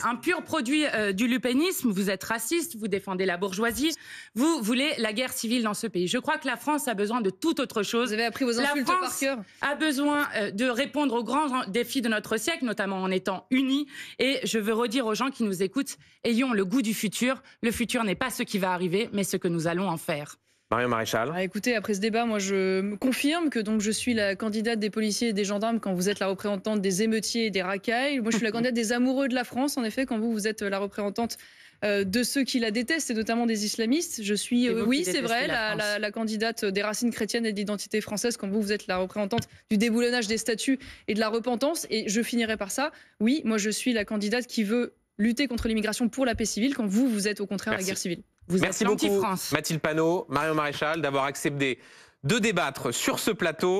un pur produit du lupénisme, vous êtes raciste, vous défendez la bourgeoisie, vous voulez la guerre civile dans ce pays. Je crois que la France a besoin de tout autre chose. Vous avez appris vos la France a besoin de répondre aux grands défis de notre siècle, notamment en étant unis. Et je veux redire aux gens qui nous écoutent, ayons le goût du futur. Le futur n'est pas ce qui va arriver, mais ce que nous allons en faire. Marion Maréchal. Ah, écoutez, après ce débat, moi je me confirme que donc je suis la candidate des policiers et des gendarmes quand vous êtes la représentante des émeutiers et des racailles. Moi je suis la candidate des amoureux de la France, en effet, quand vous, vous êtes la représentante euh, de ceux qui la détestent et notamment des islamistes. Je suis, euh, oui, c'est vrai, la, candidate des racines chrétiennes et de l'identité française quand vous, vous êtes la représentante du déboulonnage des statuts et de la repentance. Et je finirai par ça. Oui, moi je suis la candidate qui veut lutter contre l'immigration pour la paix civile quand vous, vous êtes au contraire la guerre civile. Merci beaucoup, Mathilde Panot, Marion Maréchal, d'avoir accepté de débattre sur ce plateau.